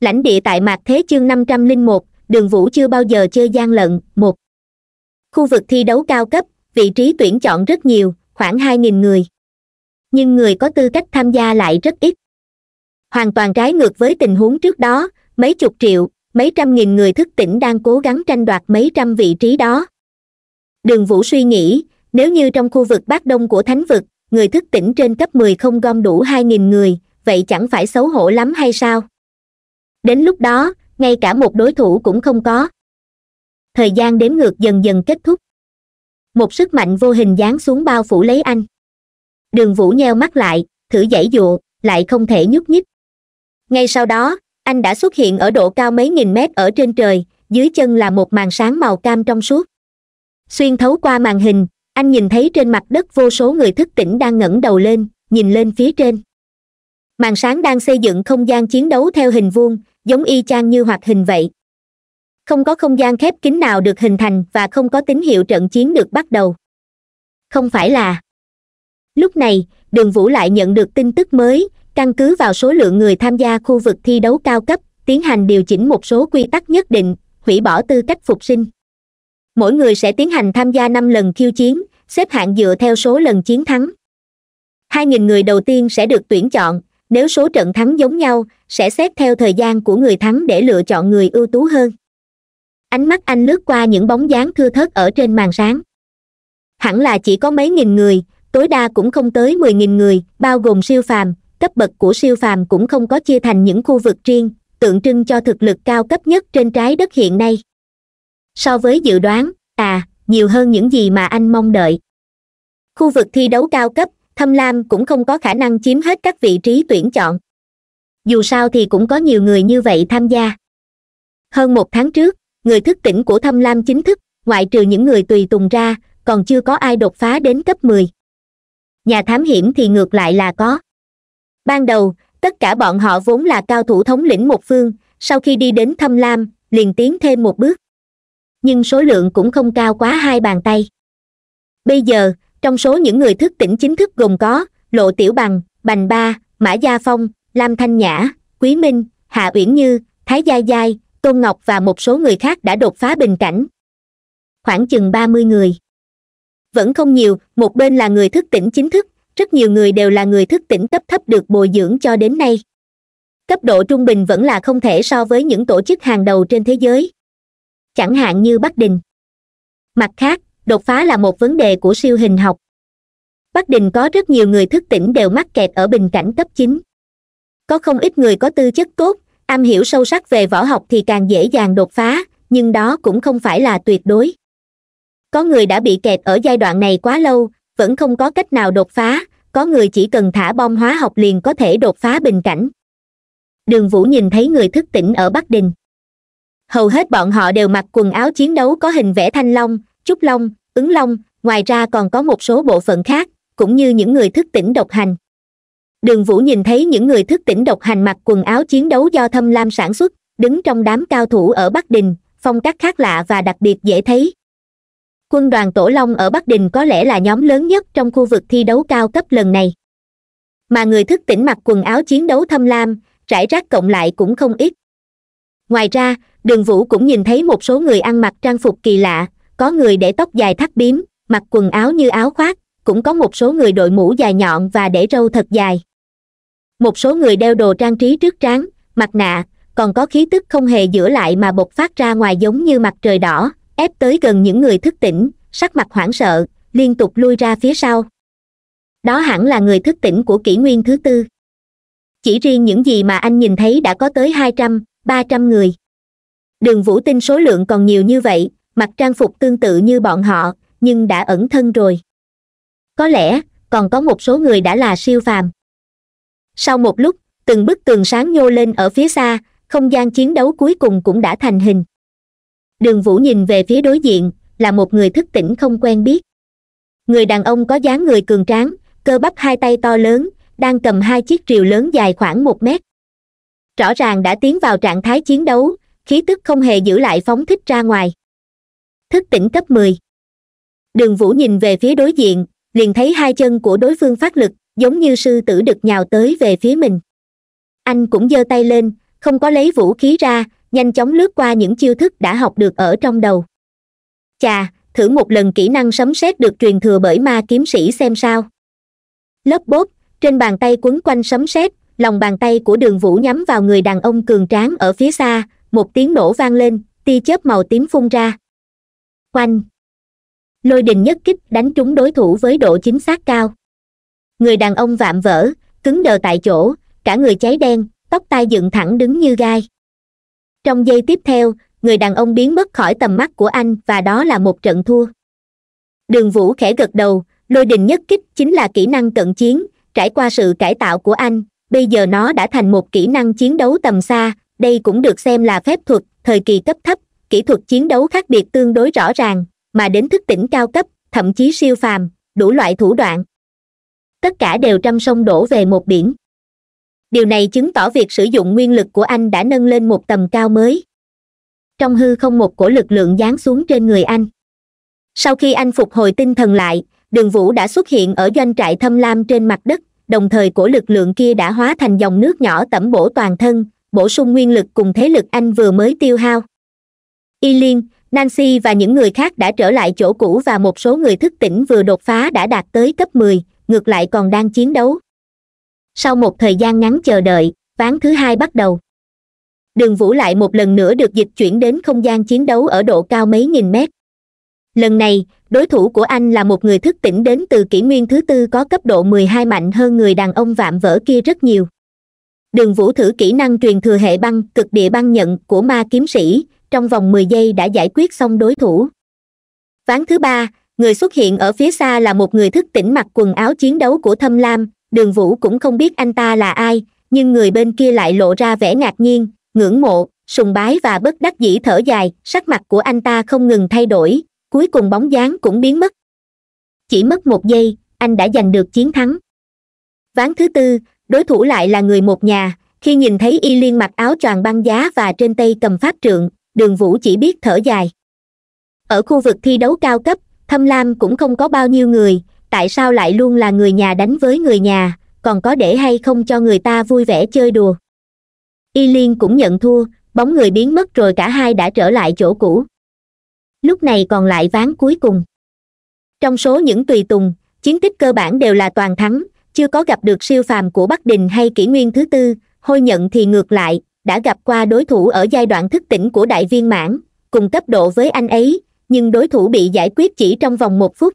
lãnh địa tại mạc thế chương năm trăm linh một đường vũ chưa bao giờ chơi gian lận một khu vực thi đấu cao cấp vị trí tuyển chọn rất nhiều khoảng hai nghìn người nhưng người có tư cách tham gia lại rất ít hoàn toàn trái ngược với tình huống trước đó mấy chục triệu mấy trăm nghìn người thức tỉnh đang cố gắng tranh đoạt mấy trăm vị trí đó đường vũ suy nghĩ nếu như trong khu vực bắc đông của thánh vực người thức tỉnh trên cấp mười không gom đủ hai nghìn người vậy chẳng phải xấu hổ lắm hay sao đến lúc đó ngay cả một đối thủ cũng không có thời gian đếm ngược dần dần kết thúc một sức mạnh vô hình giáng xuống bao phủ lấy anh đường vũ nheo mắt lại thử giãy dụa lại không thể nhúc nhích ngay sau đó anh đã xuất hiện ở độ cao mấy nghìn mét ở trên trời dưới chân là một màn sáng màu cam trong suốt xuyên thấu qua màn hình anh nhìn thấy trên mặt đất vô số người thức tỉnh đang ngẩng đầu lên nhìn lên phía trên màn sáng đang xây dựng không gian chiến đấu theo hình vuông giống y chang như hoạt hình vậy không có không gian khép kín nào được hình thành và không có tín hiệu trận chiến được bắt đầu không phải là lúc này đường vũ lại nhận được tin tức mới căn cứ vào số lượng người tham gia khu vực thi đấu cao cấp tiến hành điều chỉnh một số quy tắc nhất định hủy bỏ tư cách phục sinh mỗi người sẽ tiến hành tham gia năm lần khiêu chiến xếp hạng dựa theo số lần chiến thắng Hai nghìn người đầu tiên sẽ được tuyển chọn nếu số trận thắng giống nhau sẽ xét theo thời gian của người thắng để lựa chọn người ưu tú hơn ánh mắt anh lướt qua những bóng dáng thưa thớt ở trên màn sáng hẳn là chỉ có mấy nghìn người tối đa cũng không tới mười nghìn người bao gồm siêu phàm cấp bậc của siêu phàm cũng không có chia thành những khu vực riêng tượng trưng cho thực lực cao cấp nhất trên trái đất hiện nay so với dự đoán à nhiều hơn những gì mà anh mong đợi khu vực thi đấu cao cấp thâm lam cũng không có khả năng chiếm hết các vị trí tuyển chọn dù sao thì cũng có nhiều người như vậy tham gia hơn một tháng trước người thức tỉnh của thâm lam chính thức ngoại trừ những người tùy tùng ra còn chưa có ai đột phá đến cấp mười nhà thám hiểm thì ngược lại là có ban đầu tất cả bọn họ vốn là cao thủ thống lĩnh một phương sau khi đi đến thâm lam liền tiến thêm một bước nhưng số lượng cũng không cao quá hai bàn tay bây giờ trong số những người thức tỉnh chính thức gồm có lộ tiểu bằng bành ba mã gia phong lam thanh nhã quý minh hạ uyển như thái gia giai tôn ngọc và một số người khác đã đột phá bình cảnh khoảng chừng ba mươi người vẫn không nhiều một bên là người thức tỉnh chính thức rất nhiều người đều là người thức tỉnh cấp thấp được bồi dưỡng cho đến nay cấp độ trung bình vẫn là không thể so với những tổ chức hàng đầu trên thế giới chẳng hạn như bắc đình mặt khác đột phá là một vấn đề của siêu hình học bắc đình có rất nhiều người thức tỉnh đều mắc kẹt ở bình cảnh cấp chín có không ít người có tư chất tốt am hiểu sâu sắc về võ học thì càng dễ dàng đột phá nhưng đó cũng không phải là tuyệt đối có người đã bị kẹt ở giai đoạn này quá lâu vẫn không có cách nào đột phá có người chỉ cần thả bom hóa học liền có thể đột phá bình cảnh đường vũ nhìn thấy người thức tỉnh ở bắc đình hầu hết bọn họ đều mặc quần áo chiến đấu có hình vẽ thanh long trúc long ứng long ngoài ra còn có một số bộ phận khác cũng như những người thức tỉnh độc hành đường vũ nhìn thấy những người thức tỉnh độc hành mặc quần áo chiến đấu do thâm lam sản xuất đứng trong đám cao thủ ở bắc đình phong cách khác lạ và đặc biệt dễ thấy quân đoàn tổ long ở bắc đình có lẽ là nhóm lớn nhất trong khu vực thi đấu cao cấp lần này mà người thức tỉnh mặc quần áo chiến đấu thâm lam rải rác cộng lại cũng không ít ngoài ra đường vũ cũng nhìn thấy một số người ăn mặc trang phục kỳ lạ có người để tóc dài thắt bím mặc quần áo như áo khoác cũng có một số người đội mũ dài nhọn và để râu thật dài một số người đeo đồ trang trí trước trán mặt nạ còn có khí tức không hề giữa lại mà bộc phát ra ngoài giống như mặt trời đỏ ép tới gần những người thức tỉnh sắc mặt hoảng sợ liên tục lui ra phía sau đó hẳn là người thức tỉnh của kỷ nguyên thứ tư chỉ riêng những gì mà anh nhìn thấy đã có tới hai trăm ba trăm người đường vũ tin số lượng còn nhiều như vậy mặc trang phục tương tự như bọn họ nhưng đã ẩn thân rồi có lẽ còn có một số người đã là siêu phàm sau một lúc từng bức tường sáng nhô lên ở phía xa không gian chiến đấu cuối cùng cũng đã thành hình đường vũ nhìn về phía đối diện là một người thức tỉnh không quen biết người đàn ông có dáng người cường tráng cơ bắp hai tay to lớn đang cầm hai chiếc rìu lớn dài khoảng một mét rõ ràng đã tiến vào trạng thái chiến đấu khí tức không hề giữ lại phóng thích ra ngoài thức tỉnh cấp mười đường vũ nhìn về phía đối diện liền thấy hai chân của đối phương phát lực giống như sư tử đực nhào tới về phía mình anh cũng giơ tay lên không có lấy vũ khí ra nhanh chóng lướt qua những chiêu thức đã học được ở trong đầu chà thử một lần kỹ năng sấm sét được truyền thừa bởi ma kiếm sĩ xem sao lớp bốt trên bàn tay quấn quanh sấm sét lòng bàn tay của đường vũ nhắm vào người đàn ông cường tráng ở phía xa một tiếng nổ vang lên tia chớp màu tím phun ra quanh lôi đình nhất kích đánh trúng đối thủ với độ chính xác cao người đàn ông vạm vỡ cứng đờ tại chỗ cả người cháy đen tóc tai dựng thẳng đứng như gai trong giây tiếp theo người đàn ông biến mất khỏi tầm mắt của anh và đó là một trận thua đường vũ khẽ gật đầu lôi đình nhất kích chính là kỹ năng cận chiến trải qua sự cải tạo của anh bây giờ nó đã thành một kỹ năng chiến đấu tầm xa đây cũng được xem là phép thuật thời kỳ cấp thấp kỹ thuật chiến đấu khác biệt tương đối rõ ràng mà đến thức tỉnh cao cấp thậm chí siêu phàm đủ loại thủ đoạn tất cả đều trăm sông đổ về một biển điều này chứng tỏ việc sử dụng nguyên lực của anh đã nâng lên một tầm cao mới trong hư không một cổ lực lượng giáng xuống trên người anh sau khi anh phục hồi tinh thần lại đường vũ đã xuất hiện ở doanh trại thâm lam trên mặt đất đồng thời cổ lực lượng kia đã hóa thành dòng nước nhỏ tẩm bổ toàn thân bổ sung nguyên lực cùng thế lực anh vừa mới tiêu hao Eileen, nancy và những người khác đã trở lại chỗ cũ và một số người thức tỉnh vừa đột phá đã đạt tới cấp 10, ngược lại còn đang chiến đấu sau một thời gian ngắn chờ đợi ván thứ hai bắt đầu đường vũ lại một lần nữa được dịch chuyển đến không gian chiến đấu ở độ cao mấy nghìn mét lần này đối thủ của anh là một người thức tỉnh đến từ kỷ nguyên thứ tư có cấp độ mười hai mạnh hơn người đàn ông vạm vỡ kia rất nhiều đường vũ thử kỹ năng truyền thừa hệ băng cực địa băng nhận của ma kiếm sĩ trong vòng mười giây đã giải quyết xong đối thủ ván thứ ba người xuất hiện ở phía xa là một người thức tỉnh mặc quần áo chiến đấu của thâm lam đường vũ cũng không biết anh ta là ai nhưng người bên kia lại lộ ra vẻ ngạc nhiên ngưỡng mộ sùng bái và bất đắc dĩ thở dài sắc mặt của anh ta không ngừng thay đổi cuối cùng bóng dáng cũng biến mất chỉ mất một giây anh đã giành được chiến thắng ván thứ tư đối thủ lại là người một nhà khi nhìn thấy y liên mặc áo choàng băng giá và trên tay cầm pháp trượng đường vũ chỉ biết thở dài ở khu vực thi đấu cao cấp thâm lam cũng không có bao nhiêu người tại sao lại luôn là người nhà đánh với người nhà còn có để hay không cho người ta vui vẻ chơi đùa y liên cũng nhận thua bóng người biến mất rồi cả hai đã trở lại chỗ cũ lúc này còn lại ván cuối cùng trong số những tùy tùng chiến tích cơ bản đều là toàn thắng chưa có gặp được siêu phàm của bắc đình hay kỷ nguyên thứ tư hôi nhận thì ngược lại đã gặp qua đối thủ ở giai đoạn thức tỉnh của đại viên mãn cùng cấp độ với anh ấy nhưng đối thủ bị giải quyết chỉ trong vòng một phút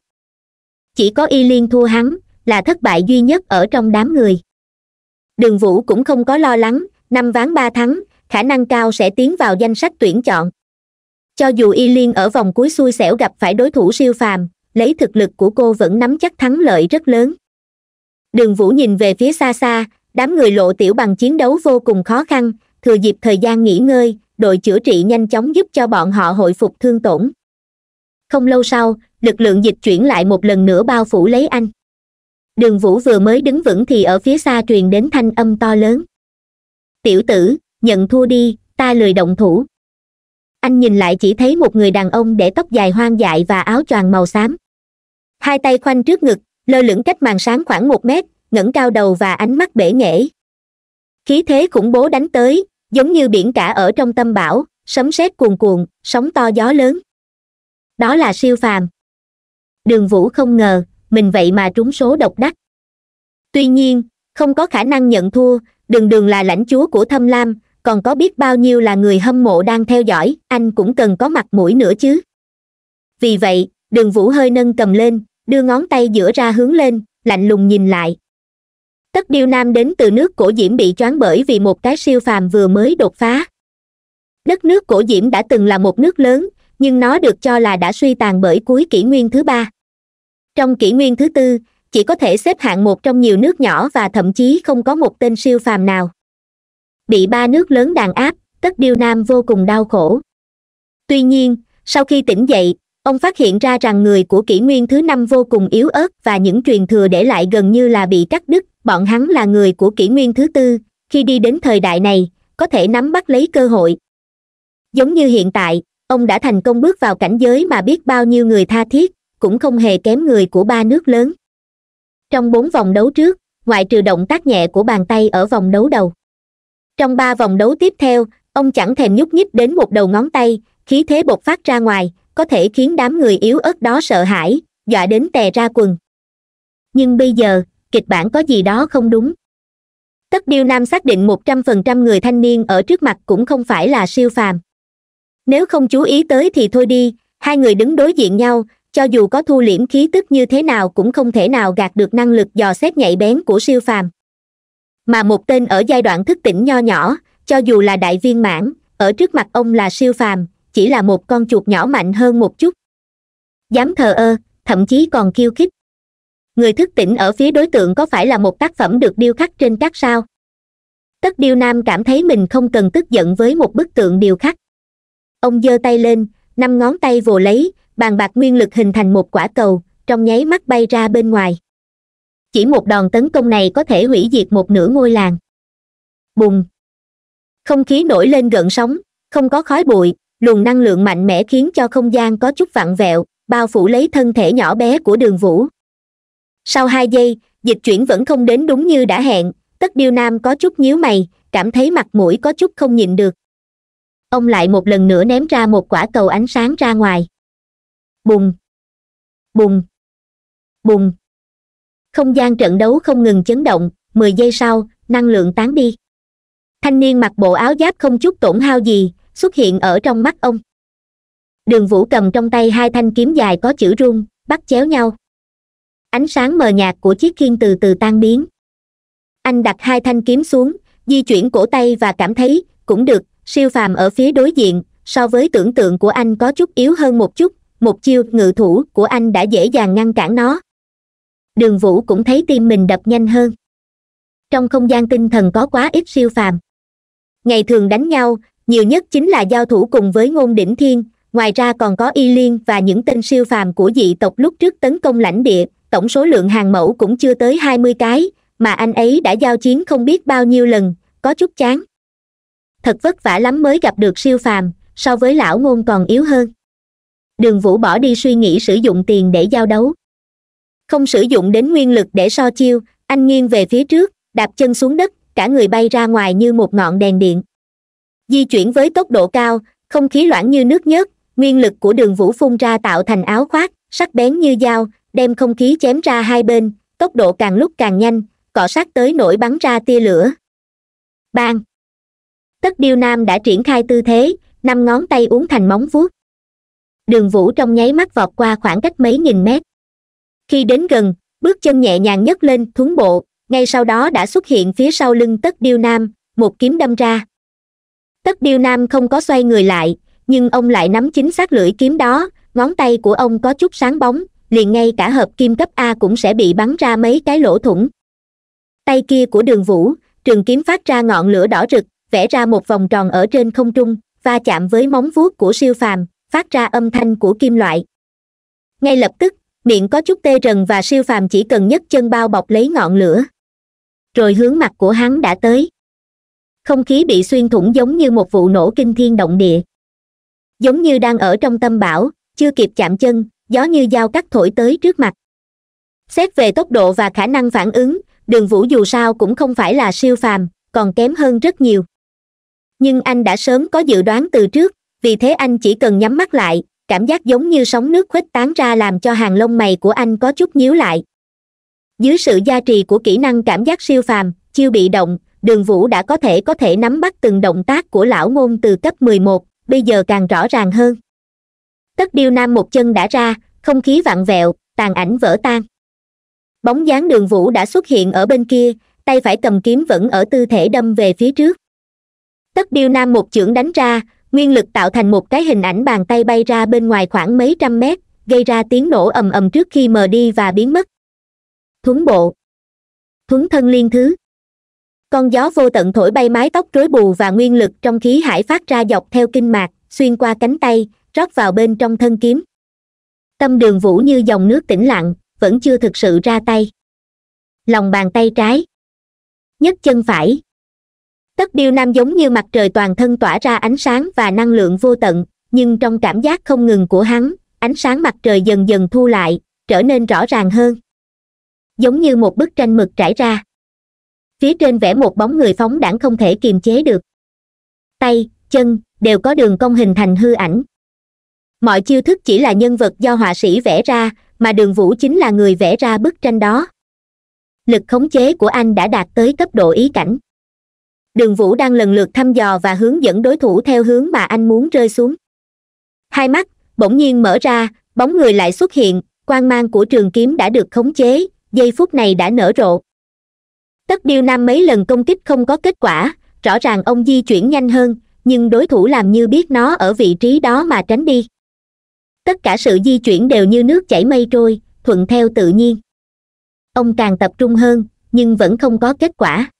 chỉ có y liên thua hắn là thất bại duy nhất ở trong đám người đường vũ cũng không có lo lắng năm ván ba thắng khả năng cao sẽ tiến vào danh sách tuyển chọn cho dù y liên ở vòng cuối xui xẻo gặp phải đối thủ siêu phàm lấy thực lực của cô vẫn nắm chắc thắng lợi rất lớn đường vũ nhìn về phía xa xa đám người lộ tiểu bằng chiến đấu vô cùng khó khăn thừa dịp thời gian nghỉ ngơi đội chữa trị nhanh chóng giúp cho bọn họ hồi phục thương tổn không lâu sau lực lượng dịch chuyển lại một lần nữa bao phủ lấy anh đường vũ vừa mới đứng vững thì ở phía xa truyền đến thanh âm to lớn tiểu tử nhận thua đi ta lười động thủ anh nhìn lại chỉ thấy một người đàn ông để tóc dài hoang dại và áo choàng màu xám hai tay khoanh trước ngực lơ lửng cách màn sáng khoảng một mét ngẩng cao đầu và ánh mắt bể nghễ khí thế khủng bố đánh tới giống như biển cả ở trong tâm bão sấm sét cuồn cuộn sóng to gió lớn đó là siêu phàm đường vũ không ngờ mình vậy mà trúng số độc đắc tuy nhiên không có khả năng nhận thua đường đường là lãnh chúa của thâm lam còn có biết bao nhiêu là người hâm mộ đang theo dõi anh cũng cần có mặt mũi nữa chứ vì vậy đường vũ hơi nâng cầm lên đưa ngón tay giữa ra hướng lên lạnh lùng nhìn lại tất điêu nam đến từ nước cổ diễm bị choáng bởi vì một cái siêu phàm vừa mới đột phá đất nước cổ diễm đã từng là một nước lớn nhưng nó được cho là đã suy tàn bởi cuối kỷ nguyên thứ ba trong kỷ nguyên thứ tư chỉ có thể xếp hạng một trong nhiều nước nhỏ và thậm chí không có một tên siêu phàm nào bị ba nước lớn đàn áp tất điêu nam vô cùng đau khổ tuy nhiên sau khi tỉnh dậy ông phát hiện ra rằng người của kỷ nguyên thứ năm vô cùng yếu ớt và những truyền thừa để lại gần như là bị cắt đứt bọn hắn là người của kỷ nguyên thứ tư khi đi đến thời đại này có thể nắm bắt lấy cơ hội giống như hiện tại ông đã thành công bước vào cảnh giới mà biết bao nhiêu người tha thiết cũng không hề kém người của ba nước lớn trong bốn vòng đấu trước ngoại trừ động tác nhẹ của bàn tay ở vòng đấu đầu trong ba vòng đấu tiếp theo ông chẳng thèm nhúc nhích đến một đầu ngón tay khí thế bộc phát ra ngoài có thể khiến đám người yếu ớt đó sợ hãi dọa đến tè ra quần nhưng bây giờ kịch bản có gì đó không đúng tất điều nam xác định một trăm phần trăm người thanh niên ở trước mặt cũng không phải là siêu phàm nếu không chú ý tới thì thôi đi hai người đứng đối diện nhau cho dù có thu liễm khí tức như thế nào cũng không thể nào gạt được năng lực dò xét nhạy bén của siêu phàm mà một tên ở giai đoạn thức tỉnh nho nhỏ cho dù là đại viên mãn ở trước mặt ông là siêu phàm chỉ là một con chuột nhỏ mạnh hơn một chút dám thờ ơ thậm chí còn khiêu khích người thức tỉnh ở phía đối tượng có phải là một tác phẩm được điêu khắc trên các sao tất điêu nam cảm thấy mình không cần tức giận với một bức tượng điêu khắc ông giơ tay lên năm ngón tay vồ lấy bàn bạc nguyên lực hình thành một quả cầu trong nháy mắt bay ra bên ngoài chỉ một đòn tấn công này có thể hủy diệt một nửa ngôi làng bùng không khí nổi lên gợn sóng không có khói bụi luồng năng lượng mạnh mẽ khiến cho không gian có chút vặn vẹo bao phủ lấy thân thể nhỏ bé của đường vũ sau hai giây dịch chuyển vẫn không đến đúng như đã hẹn tất điêu nam có chút nhíu mày cảm thấy mặt mũi có chút không nhìn được ông lại một lần nữa ném ra một quả cầu ánh sáng ra ngoài bùng bùng bùng không gian trận đấu không ngừng chấn động mười giây sau năng lượng tán đi thanh niên mặc bộ áo giáp không chút tổn hao gì xuất hiện ở trong mắt ông đường vũ cầm trong tay hai thanh kiếm dài có chữ rung bắt chéo nhau ánh sáng mờ nhạt của chiếc khiên từ từ tan biến anh đặt hai thanh kiếm xuống di chuyển cổ tay và cảm thấy cũng được siêu phàm ở phía đối diện so với tưởng tượng của anh có chút yếu hơn một chút một chiêu ngự thủ của anh đã dễ dàng ngăn cản nó đường vũ cũng thấy tim mình đập nhanh hơn trong không gian tinh thần có quá ít siêu phàm ngày thường đánh nhau nhiều nhất chính là giao thủ cùng với ngôn đỉnh thiên ngoài ra còn có y liên và những tên siêu phàm của dị tộc lúc trước tấn công lãnh địa tổng số lượng hàng mẫu cũng chưa tới hai mươi cái mà anh ấy đã giao chiến không biết bao nhiêu lần có chút chán thật vất vả lắm mới gặp được siêu phàm so với lão ngôn còn yếu hơn đường vũ bỏ đi suy nghĩ sử dụng tiền để giao đấu không sử dụng đến nguyên lực để so chiêu anh nghiêng về phía trước đạp chân xuống đất cả người bay ra ngoài như một ngọn đèn điện di chuyển với tốc độ cao không khí loãng như nước nhớt nguyên lực của đường vũ phun ra tạo thành áo khoác sắc bén như dao đem không khí chém ra hai bên tốc độ càng lúc càng nhanh cọ sát tới nổi bắn ra tia lửa bang tất điêu nam đã triển khai tư thế năm ngón tay uống thành móng vuốt đường vũ trong nháy mắt vọt qua khoảng cách mấy nghìn mét khi đến gần bước chân nhẹ nhàng nhấc lên thúng bộ ngay sau đó đã xuất hiện phía sau lưng tất điêu nam một kiếm đâm ra tất điêu nam không có xoay người lại nhưng ông lại nắm chính xác lưỡi kiếm đó ngón tay của ông có chút sáng bóng liền ngay cả hợp kim cấp a cũng sẽ bị bắn ra mấy cái lỗ thủng tay kia của đường vũ trường kiếm phát ra ngọn lửa đỏ rực vẽ ra một vòng tròn ở trên không trung va chạm với móng vuốt của siêu phàm phát ra âm thanh của kim loại ngay lập tức miệng có chút tê rần và siêu phàm chỉ cần nhấc chân bao bọc lấy ngọn lửa rồi hướng mặt của hắn đã tới không khí bị xuyên thủng giống như một vụ nổ kinh thiên động địa giống như đang ở trong tâm bảo chưa kịp chạm chân gió như dao cắt thổi tới trước mặt xét về tốc độ và khả năng phản ứng đường vũ dù sao cũng không phải là siêu phàm còn kém hơn rất nhiều nhưng anh đã sớm có dự đoán từ trước vì thế anh chỉ cần nhắm mắt lại cảm giác giống như sóng nước khuếch tán ra làm cho hàng lông mày của anh có chút nhíu lại dưới sự gia trì của kỹ năng cảm giác siêu phàm chiêu bị động đường vũ đã có thể có thể nắm bắt từng động tác của lão ngôn từ cấp 11, bây giờ càng rõ ràng hơn tất điêu nam một chân đã ra không khí vặn vẹo tàn ảnh vỡ tan bóng dáng đường vũ đã xuất hiện ở bên kia tay phải cầm kiếm vẫn ở tư thể đâm về phía trước tất điêu nam một chưởng đánh ra nguyên lực tạo thành một cái hình ảnh bàn tay bay ra bên ngoài khoảng mấy trăm mét gây ra tiếng nổ ầm ầm trước khi mờ đi và biến mất thuấn bộ thuấn thân liên thứ con gió vô tận thổi bay mái tóc rối bù và nguyên lực trong khí hải phát ra dọc theo kinh mạc xuyên qua cánh tay rót vào bên trong thân kiếm tâm đường vũ như dòng nước tĩnh lặng vẫn chưa thực sự ra tay lòng bàn tay trái nhấc chân phải tất điêu nam giống như mặt trời toàn thân tỏa ra ánh sáng và năng lượng vô tận nhưng trong cảm giác không ngừng của hắn ánh sáng mặt trời dần dần thu lại trở nên rõ ràng hơn giống như một bức tranh mực trải ra phía trên vẽ một bóng người phóng đãng không thể kiềm chế được tay chân đều có đường cong hình thành hư ảnh mọi chiêu thức chỉ là nhân vật do họa sĩ vẽ ra mà đường vũ chính là người vẽ ra bức tranh đó lực khống chế của anh đã đạt tới cấp độ ý cảnh đường vũ đang lần lượt thăm dò và hướng dẫn đối thủ theo hướng mà anh muốn rơi xuống hai mắt bỗng nhiên mở ra bóng người lại xuất hiện quan mang của trường kiếm đã được khống chế giây phút này đã nở rộ tất điêu nam mấy lần công kích không có kết quả rõ ràng ông di chuyển nhanh hơn nhưng đối thủ làm như biết nó ở vị trí đó mà tránh đi tất cả sự di chuyển đều như nước chảy mây trôi thuận theo tự nhiên ông càng tập trung hơn nhưng vẫn không có kết quả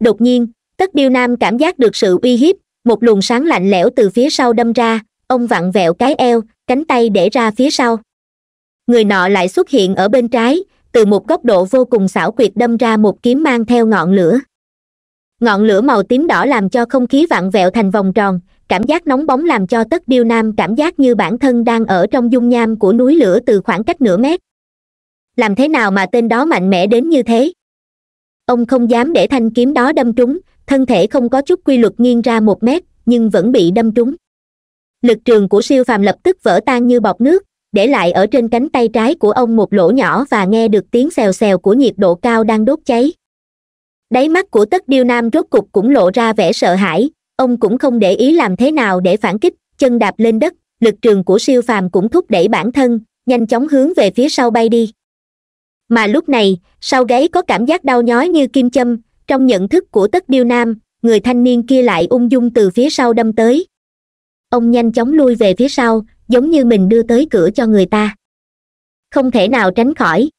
đột nhiên tất điêu nam cảm giác được sự uy hiếp một luồng sáng lạnh lẽo từ phía sau đâm ra ông vặn vẹo cái eo cánh tay để ra phía sau người nọ lại xuất hiện ở bên trái từ một góc độ vô cùng xảo quyệt đâm ra một kiếm mang theo ngọn lửa ngọn lửa màu tím đỏ làm cho không khí vặn vẹo thành vòng tròn cảm giác nóng bóng làm cho tất điêu nam cảm giác như bản thân đang ở trong dung nham của núi lửa từ khoảng cách nửa mét làm thế nào mà tên đó mạnh mẽ đến như thế ông không dám để thanh kiếm đó đâm trúng thân thể không có chút quy luật nghiêng ra một mét nhưng vẫn bị đâm trúng lực trường của siêu phàm lập tức vỡ tan như bọt nước để lại ở trên cánh tay trái của ông một lỗ nhỏ và nghe được tiếng xèo xèo của nhiệt độ cao đang đốt cháy đáy mắt của tất điêu nam rốt cục cũng lộ ra vẻ sợ hãi ông cũng không để ý làm thế nào để phản kích chân đạp lên đất lực trường của siêu phàm cũng thúc đẩy bản thân nhanh chóng hướng về phía sau bay đi mà lúc này sau gáy có cảm giác đau nhói như kim châm trong nhận thức của tất điêu nam người thanh niên kia lại ung dung từ phía sau đâm tới ông nhanh chóng lui về phía sau giống như mình đưa tới cửa cho người ta không thể nào tránh khỏi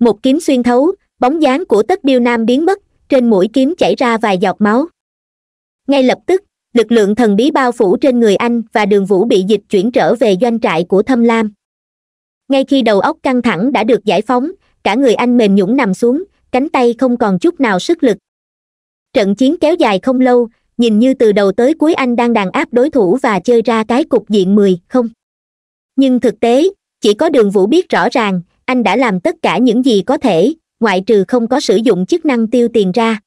một kiếm xuyên thấu bóng dáng của tất điêu nam biến mất trên mũi kiếm chảy ra vài giọt máu ngay lập tức lực lượng thần bí bao phủ trên người anh và đường vũ bị dịch chuyển trở về doanh trại của thâm lam ngay khi đầu óc căng thẳng đã được giải phóng cả người anh mềm nhũng nằm xuống cánh tay không còn chút nào sức lực trận chiến kéo dài không lâu nhìn như từ đầu tới cuối anh đang đàn áp đối thủ và chơi ra cái cục diện mười không nhưng thực tế chỉ có đường vũ biết rõ ràng anh đã làm tất cả những gì có thể ngoại trừ không có sử dụng chức năng tiêu tiền ra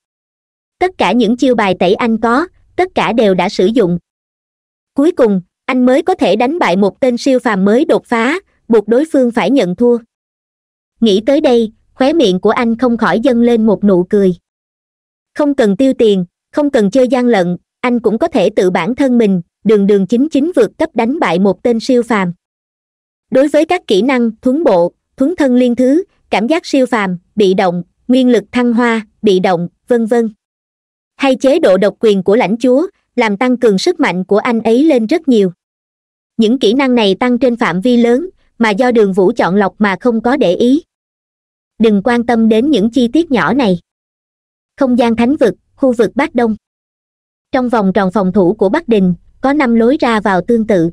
tất cả những chiêu bài tẩy anh có tất cả đều đã sử dụng cuối cùng anh mới có thể đánh bại một tên siêu phàm mới đột phá buộc đối phương phải nhận thua nghĩ tới đây khóe miệng của anh không khỏi dâng lên một nụ cười không cần tiêu tiền không cần chơi gian lận anh cũng có thể tự bản thân mình đường đường chính chính vượt cấp đánh bại một tên siêu phàm đối với các kỹ năng thuấn bộ thuấn thân liên thứ cảm giác siêu phàm bị động nguyên lực thăng hoa bị động vân vân hay chế độ độc quyền của lãnh chúa làm tăng cường sức mạnh của anh ấy lên rất nhiều những kỹ năng này tăng trên phạm vi lớn mà do đường vũ chọn lọc mà không có để ý đừng quan tâm đến những chi tiết nhỏ này không gian thánh vực khu vực bắc đông trong vòng tròn phòng thủ của bắc đình có năm lối ra vào tương tự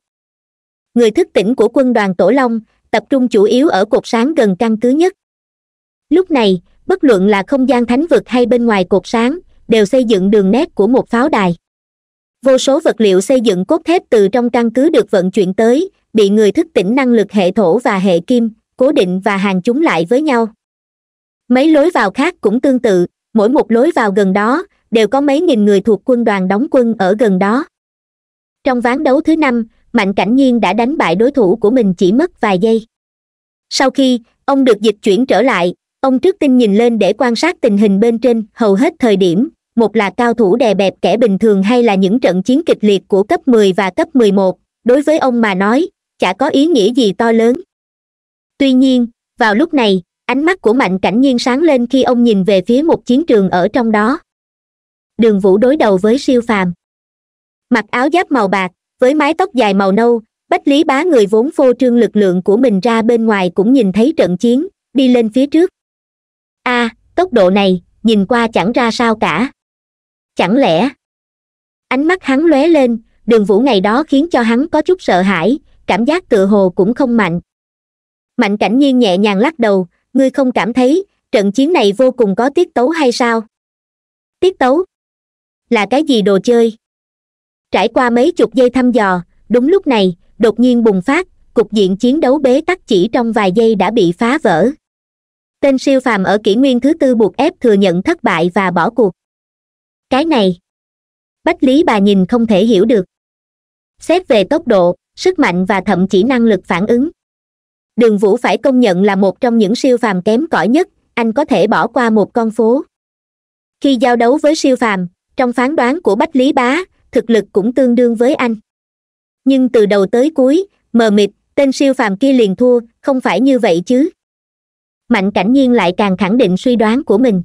người thức tỉnh của quân đoàn tổ long tập trung chủ yếu ở cột sáng gần căn cứ nhất lúc này bất luận là không gian thánh vực hay bên ngoài cột sáng đều xây dựng đường nét của một pháo đài vô số vật liệu xây dựng cốt thép từ trong căn cứ được vận chuyển tới bị người thức tỉnh năng lực hệ thổ và hệ kim cố định và hàng chúng lại với nhau mấy lối vào khác cũng tương tự mỗi một lối vào gần đó đều có mấy nghìn người thuộc quân đoàn đóng quân ở gần đó trong ván đấu thứ năm mạnh cảnh nhiên đã đánh bại đối thủ của mình chỉ mất vài giây sau khi ông được dịch chuyển trở lại ông trước tin nhìn lên để quan sát tình hình bên trên hầu hết thời điểm một là cao thủ đè bẹp kẻ bình thường hay là những trận chiến kịch liệt của cấp mười và cấp mười một đối với ông mà nói chả có ý nghĩa gì to lớn tuy nhiên vào lúc này ánh mắt của mạnh cảnh nhiên sáng lên khi ông nhìn về phía một chiến trường ở trong đó đường vũ đối đầu với siêu phàm mặc áo giáp màu bạc với mái tóc dài màu nâu bách lý bá người vốn phô trương lực lượng của mình ra bên ngoài cũng nhìn thấy trận chiến đi lên phía trước a à, tốc độ này nhìn qua chẳng ra sao cả chẳng lẽ ánh mắt hắn lóe lên đường vũ ngày đó khiến cho hắn có chút sợ hãi cảm giác tựa hồ cũng không mạnh mạnh cảnh nhiên nhẹ nhàng lắc đầu ngươi không cảm thấy trận chiến này vô cùng có tiết tấu hay sao tiết tấu là cái gì đồ chơi trải qua mấy chục giây thăm dò đúng lúc này đột nhiên bùng phát cục diện chiến đấu bế tắc chỉ trong vài giây đã bị phá vỡ tên siêu phàm ở kỷ nguyên thứ tư buộc ép thừa nhận thất bại và bỏ cuộc cái này bách lý bà nhìn không thể hiểu được xét về tốc độ sức mạnh và thậm chí năng lực phản ứng đường vũ phải công nhận là một trong những siêu phàm kém cỏi nhất anh có thể bỏ qua một con phố khi giao đấu với siêu phàm trong phán đoán của bách lý bá thực lực cũng tương đương với anh nhưng từ đầu tới cuối mờ mịt tên siêu phàm kia liền thua không phải như vậy chứ mạnh cảnh nhiên lại càng khẳng định suy đoán của mình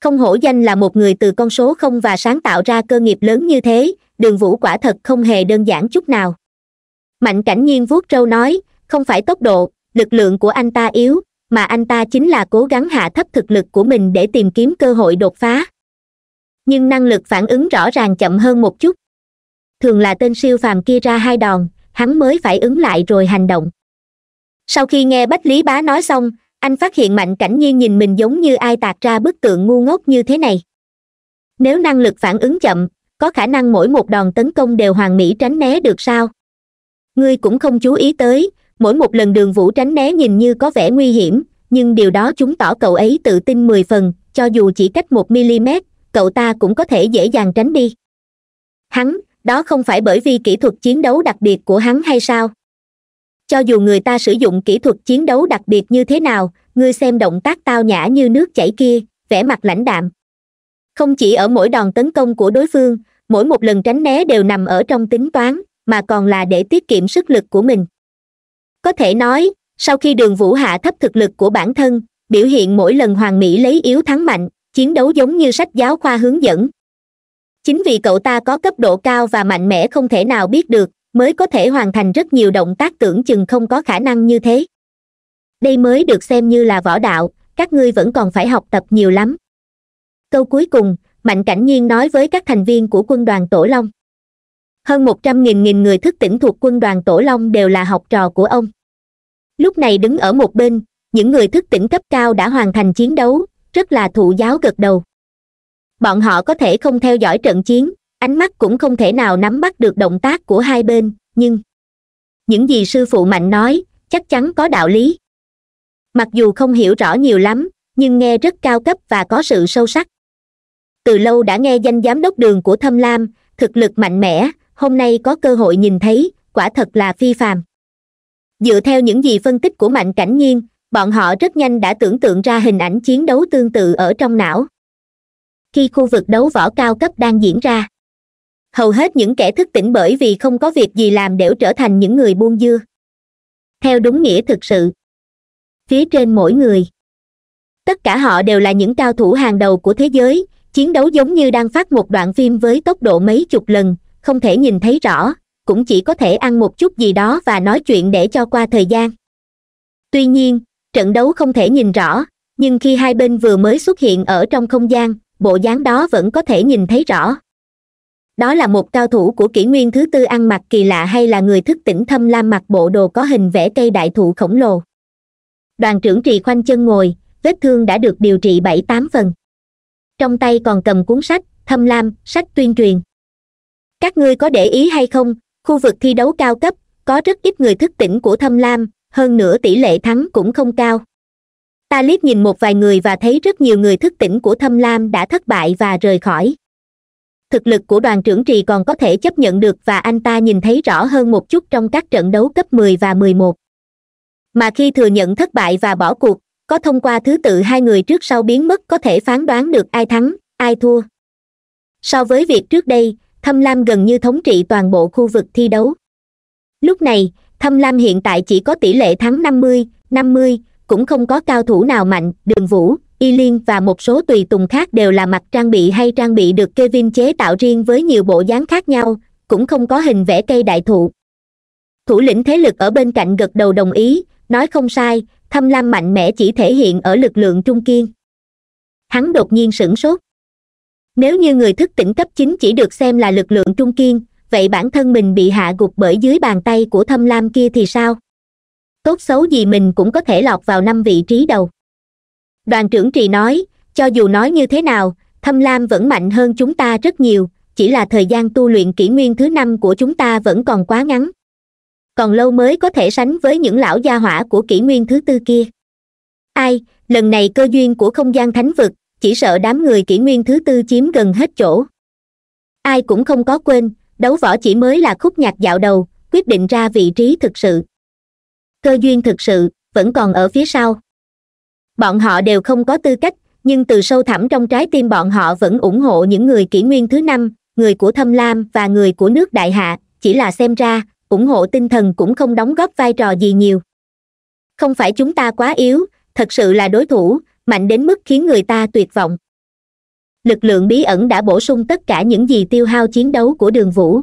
không hổ danh là một người từ con số không và sáng tạo ra cơ nghiệp lớn như thế đường vũ quả thật không hề đơn giản chút nào mạnh cảnh nhiên vuốt trâu nói không phải tốc độ lực lượng của anh ta yếu mà anh ta chính là cố gắng hạ thấp thực lực của mình để tìm kiếm cơ hội đột phá nhưng năng lực phản ứng rõ ràng chậm hơn một chút thường là tên siêu phàm kia ra hai đòn hắn mới phải ứng lại rồi hành động sau khi nghe bách lý bá nói xong anh phát hiện mạnh cảnh nhiên nhìn mình giống như ai tạc ra bức tượng ngu ngốc như thế này nếu năng lực phản ứng chậm có khả năng mỗi một đòn tấn công đều hoàn mỹ tránh né được sao ngươi cũng không chú ý tới mỗi một lần đường vũ tránh né nhìn như có vẻ nguy hiểm nhưng điều đó chứng tỏ cậu ấy tự tin mười phần cho dù chỉ cách một mm cậu ta cũng có thể dễ dàng tránh đi hắn đó không phải bởi vì kỹ thuật chiến đấu đặc biệt của hắn hay sao cho dù người ta sử dụng kỹ thuật chiến đấu đặc biệt như thế nào ngươi xem động tác tao nhã như nước chảy kia vẻ mặt lãnh đạm không chỉ ở mỗi đòn tấn công của đối phương mỗi một lần tránh né đều nằm ở trong tính toán mà còn là để tiết kiệm sức lực của mình có thể nói sau khi đường vũ hạ thấp thực lực của bản thân biểu hiện mỗi lần hoàng mỹ lấy yếu thắng mạnh chiến đấu giống như sách giáo khoa hướng dẫn chính vì cậu ta có cấp độ cao và mạnh mẽ không thể nào biết được mới có thể hoàn thành rất nhiều động tác tưởng chừng không có khả năng như thế đây mới được xem như là võ đạo các ngươi vẫn còn phải học tập nhiều lắm câu cuối cùng mạnh cảnh nhiên nói với các thành viên của quân đoàn tổ long hơn một trăm nghìn nghìn người thức tỉnh thuộc quân đoàn tổ long đều là học trò của ông lúc này đứng ở một bên những người thức tỉnh cấp cao đã hoàn thành chiến đấu rất là thụ giáo gật đầu bọn họ có thể không theo dõi trận chiến ánh mắt cũng không thể nào nắm bắt được động tác của hai bên nhưng những gì sư phụ mạnh nói chắc chắn có đạo lý mặc dù không hiểu rõ nhiều lắm nhưng nghe rất cao cấp và có sự sâu sắc từ lâu đã nghe danh giám đốc đường của thâm lam thực lực mạnh mẽ hôm nay có cơ hội nhìn thấy quả thật là phi phàm dựa theo những gì phân tích của mạnh cảnh nhiên bọn họ rất nhanh đã tưởng tượng ra hình ảnh chiến đấu tương tự ở trong não khi khu vực đấu võ cao cấp đang diễn ra hầu hết những kẻ thức tỉnh bởi vì không có việc gì làm đều trở thành những người buôn dưa theo đúng nghĩa thực sự phía trên mỗi người tất cả họ đều là những cao thủ hàng đầu của thế giới chiến đấu giống như đang phát một đoạn phim với tốc độ mấy chục lần không thể nhìn thấy rõ cũng chỉ có thể ăn một chút gì đó và nói chuyện để cho qua thời gian tuy nhiên trận đấu không thể nhìn rõ nhưng khi hai bên vừa mới xuất hiện ở trong không gian bộ dáng đó vẫn có thể nhìn thấy rõ đó là một cao thủ của kỷ nguyên thứ tư ăn mặc kỳ lạ hay là người thức tỉnh thâm lam mặc bộ đồ có hình vẽ cây đại thụ khổng lồ đoàn trưởng trì khoanh chân ngồi vết thương đã được điều trị bảy tám phần trong tay còn cầm cuốn sách thâm lam sách tuyên truyền các ngươi có để ý hay không khu vực thi đấu cao cấp có rất ít người thức tỉnh của thâm lam hơn nữa tỷ lệ thắng cũng không cao ta liếc nhìn một vài người và thấy rất nhiều người thức tỉnh của thâm lam đã thất bại và rời khỏi thực lực của đoàn trưởng trì còn có thể chấp nhận được và anh ta nhìn thấy rõ hơn một chút trong các trận đấu cấp 10 và 11. mà khi thừa nhận thất bại và bỏ cuộc có thông qua thứ tự hai người trước sau biến mất có thể phán đoán được ai thắng ai thua so với việc trước đây thâm lam gần như thống trị toàn bộ khu vực thi đấu lúc này thâm lam hiện tại chỉ có tỷ lệ thắng 50, 50, cũng không có cao thủ nào mạnh đường vũ y liên và một số tùy tùng khác đều là mặt trang bị hay trang bị được Kevin chế tạo riêng với nhiều bộ dáng khác nhau cũng không có hình vẽ cây đại thụ thủ lĩnh thế lực ở bên cạnh gật đầu đồng ý nói không sai thâm lam mạnh mẽ chỉ thể hiện ở lực lượng trung kiên hắn đột nhiên sửng sốt nếu như người thức tỉnh cấp chính chỉ được xem là lực lượng trung kiên vậy bản thân mình bị hạ gục bởi dưới bàn tay của thâm lam kia thì sao tốt xấu gì mình cũng có thể lọt vào năm vị trí đầu đoàn trưởng trì nói cho dù nói như thế nào thâm lam vẫn mạnh hơn chúng ta rất nhiều chỉ là thời gian tu luyện kỷ nguyên thứ năm của chúng ta vẫn còn quá ngắn còn lâu mới có thể sánh với những lão gia hỏa của kỷ nguyên thứ tư kia ai lần này cơ duyên của không gian thánh vực chỉ sợ đám người kỷ nguyên thứ tư chiếm gần hết chỗ ai cũng không có quên đấu võ chỉ mới là khúc nhạc dạo đầu quyết định ra vị trí thực sự cơ duyên thực sự vẫn còn ở phía sau bọn họ đều không có tư cách nhưng từ sâu thẳm trong trái tim bọn họ vẫn ủng hộ những người kỷ nguyên thứ năm người của thâm lam và người của nước đại hạ chỉ là xem ra ủng hộ tinh thần cũng không đóng góp vai trò gì nhiều không phải chúng ta quá yếu thật sự là đối thủ mạnh đến mức khiến người ta tuyệt vọng lực lượng bí ẩn đã bổ sung tất cả những gì tiêu hao chiến đấu của đường vũ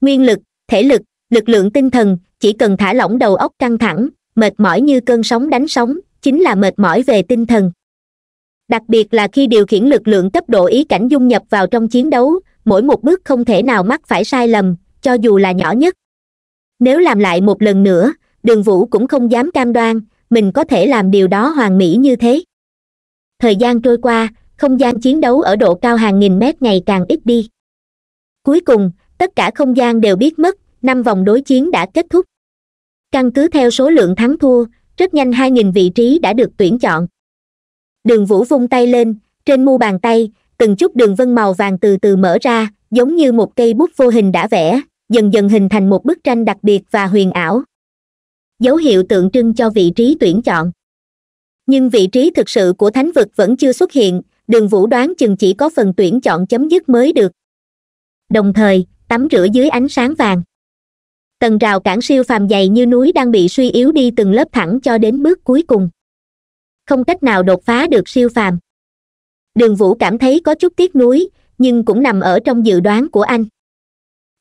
nguyên lực thể lực lực lượng tinh thần chỉ cần thả lỏng đầu óc căng thẳng mệt mỏi như cơn sóng đánh sóng chính là mệt mỏi về tinh thần đặc biệt là khi điều khiển lực lượng cấp độ ý cảnh dung nhập vào trong chiến đấu mỗi một bước không thể nào mắc phải sai lầm cho dù là nhỏ nhất nếu làm lại một lần nữa đường vũ cũng không dám cam đoan mình có thể làm điều đó hoàn mỹ như thế thời gian trôi qua không gian chiến đấu ở độ cao hàng nghìn mét ngày càng ít đi cuối cùng tất cả không gian đều biết mất năm vòng đối chiến đã kết thúc căn cứ theo số lượng thắng thua rất nhanh hai nghìn vị trí đã được tuyển chọn đường vũ vung tay lên trên mu bàn tay từng chút đường vân màu vàng từ từ mở ra giống như một cây bút vô hình đã vẽ dần dần hình thành một bức tranh đặc biệt và huyền ảo dấu hiệu tượng trưng cho vị trí tuyển chọn nhưng vị trí thực sự của thánh vực vẫn chưa xuất hiện đường vũ đoán chừng chỉ có phần tuyển chọn chấm dứt mới được đồng thời tắm rửa dưới ánh sáng vàng tầng rào cản siêu phàm dày như núi đang bị suy yếu đi từng lớp thẳng cho đến bước cuối cùng không cách nào đột phá được siêu phàm đường vũ cảm thấy có chút tiếc nuối nhưng cũng nằm ở trong dự đoán của anh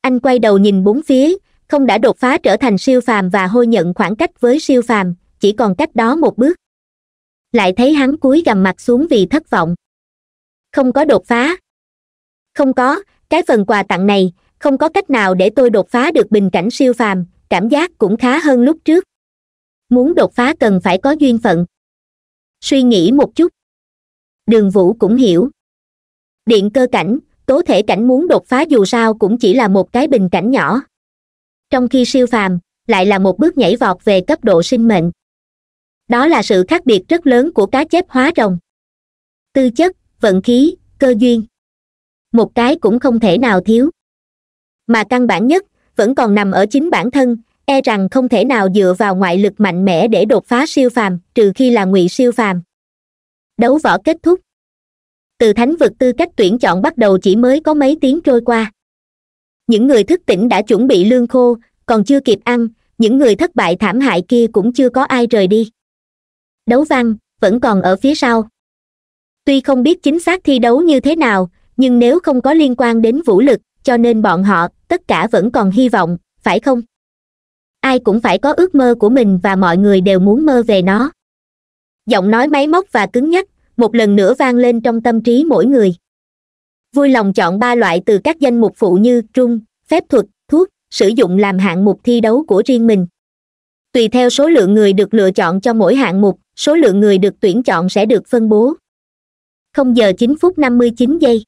anh quay đầu nhìn bốn phía không đã đột phá trở thành siêu phàm và hôi nhận khoảng cách với siêu phàm chỉ còn cách đó một bước lại thấy hắn cúi gằm mặt xuống vì thất vọng không có đột phá không có cái phần quà tặng này không có cách nào để tôi đột phá được bình cảnh siêu phàm cảm giác cũng khá hơn lúc trước muốn đột phá cần phải có duyên phận suy nghĩ một chút đường vũ cũng hiểu điện cơ cảnh tố thể cảnh muốn đột phá dù sao cũng chỉ là một cái bình cảnh nhỏ trong khi siêu phàm lại là một bước nhảy vọt về cấp độ sinh mệnh đó là sự khác biệt rất lớn của cá chép hóa rồng tư chất vận khí cơ duyên một cái cũng không thể nào thiếu mà căn bản nhất vẫn còn nằm ở chính bản thân e rằng không thể nào dựa vào ngoại lực mạnh mẽ để đột phá siêu phàm trừ khi là ngụy siêu phàm đấu võ kết thúc từ thánh vực tư cách tuyển chọn bắt đầu chỉ mới có mấy tiếng trôi qua những người thức tỉnh đã chuẩn bị lương khô còn chưa kịp ăn những người thất bại thảm hại kia cũng chưa có ai rời đi đấu văn vẫn còn ở phía sau tuy không biết chính xác thi đấu như thế nào nhưng nếu không có liên quan đến vũ lực cho nên bọn họ tất cả vẫn còn hy vọng phải không ai cũng phải có ước mơ của mình và mọi người đều muốn mơ về nó giọng nói máy móc và cứng nhắc một lần nữa vang lên trong tâm trí mỗi người vui lòng chọn ba loại từ các danh mục phụ như trung phép thuật thuốc sử dụng làm hạng mục thi đấu của riêng mình tùy theo số lượng người được lựa chọn cho mỗi hạng mục số lượng người được tuyển chọn sẽ được phân bố không giờ chín phút năm mươi chín giây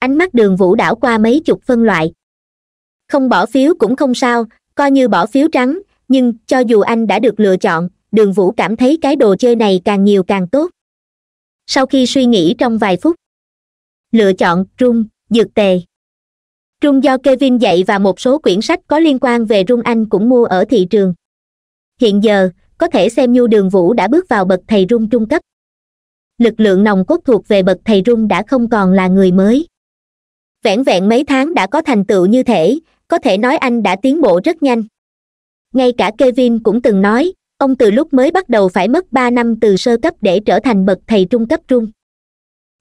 ánh mắt đường vũ đảo qua mấy chục phân loại không bỏ phiếu cũng không sao coi như bỏ phiếu trắng nhưng cho dù anh đã được lựa chọn đường vũ cảm thấy cái đồ chơi này càng nhiều càng tốt sau khi suy nghĩ trong vài phút lựa chọn trung dược tề trung do kevin dạy và một số quyển sách có liên quan về rung anh cũng mua ở thị trường hiện giờ có thể xem như đường vũ đã bước vào bậc thầy rung trung cấp lực lượng nòng cốt thuộc về bậc thầy rung đã không còn là người mới vẻn vẹn mấy tháng đã có thành tựu như thể có thể nói anh đã tiến bộ rất nhanh ngay cả kevin cũng từng nói ông từ lúc mới bắt đầu phải mất ba năm từ sơ cấp để trở thành bậc thầy trung cấp trung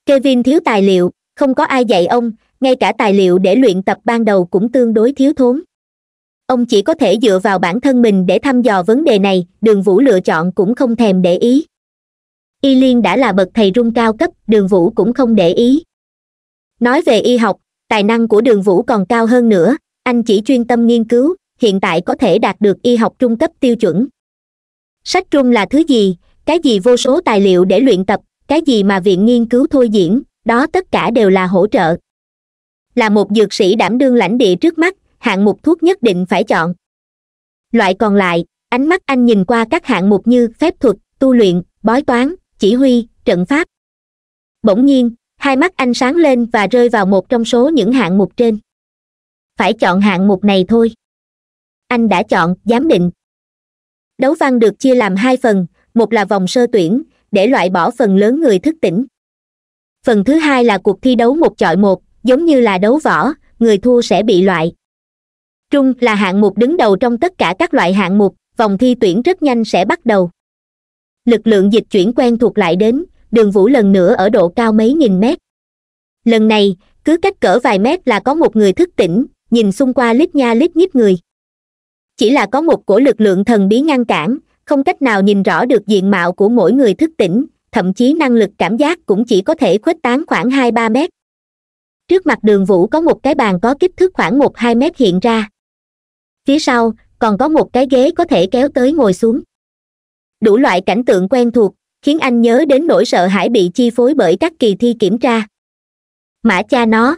kevin thiếu tài liệu không có ai dạy ông ngay cả tài liệu để luyện tập ban đầu cũng tương đối thiếu thốn ông chỉ có thể dựa vào bản thân mình để thăm dò vấn đề này đường vũ lựa chọn cũng không thèm để ý y liên đã là bậc thầy rung cao cấp đường vũ cũng không để ý nói về y học tài năng của đường vũ còn cao hơn nữa anh chỉ chuyên tâm nghiên cứu hiện tại có thể đạt được y học trung cấp tiêu chuẩn sách trung là thứ gì cái gì vô số tài liệu để luyện tập cái gì mà viện nghiên cứu thôi diễn đó tất cả đều là hỗ trợ là một dược sĩ đảm đương lãnh địa trước mắt hạng mục thuốc nhất định phải chọn loại còn lại ánh mắt anh nhìn qua các hạng mục như phép thuật tu luyện bói toán chỉ huy trận pháp bỗng nhiên hai mắt anh sáng lên và rơi vào một trong số những hạng mục trên phải chọn hạng mục này thôi anh đã chọn giám định đấu văn được chia làm hai phần một là vòng sơ tuyển để loại bỏ phần lớn người thức tỉnh phần thứ hai là cuộc thi đấu một chọi một giống như là đấu võ người thua sẽ bị loại trung là hạng mục đứng đầu trong tất cả các loại hạng mục vòng thi tuyển rất nhanh sẽ bắt đầu lực lượng dịch chuyển quen thuộc lại đến đường vũ lần nữa ở độ cao mấy nghìn mét lần này cứ cách cỡ vài mét là có một người thức tỉnh nhìn xung qua lít nha lít nhít người chỉ là có một cổ lực lượng thần bí ngăn cản không cách nào nhìn rõ được diện mạo của mỗi người thức tỉnh thậm chí năng lực cảm giác cũng chỉ có thể khuếch tán khoảng hai ba mét trước mặt đường vũ có một cái bàn có kích thước khoảng một hai mét hiện ra phía sau còn có một cái ghế có thể kéo tới ngồi xuống đủ loại cảnh tượng quen thuộc khiến anh nhớ đến nỗi sợ hãi bị chi phối bởi các kỳ thi kiểm tra mã cha nó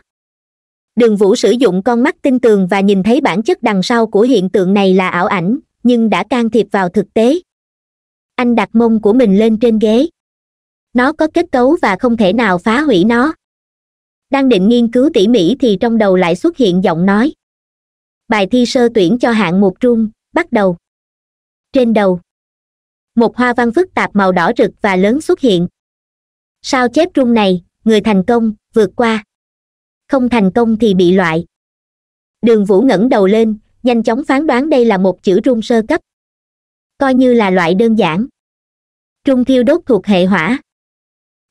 đường vũ sử dụng con mắt tin tường và nhìn thấy bản chất đằng sau của hiện tượng này là ảo ảnh nhưng đã can thiệp vào thực tế anh đặt mông của mình lên trên ghế nó có kết cấu và không thể nào phá hủy nó đang định nghiên cứu tỉ mỉ thì trong đầu lại xuất hiện giọng nói bài thi sơ tuyển cho hạng mục trung bắt đầu trên đầu một hoa văn phức tạp màu đỏ rực và lớn xuất hiện sao chép rung này người thành công vượt qua không thành công thì bị loại đường vũ ngẩng đầu lên nhanh chóng phán đoán đây là một chữ rung sơ cấp coi như là loại đơn giản trung thiêu đốt thuộc hệ hỏa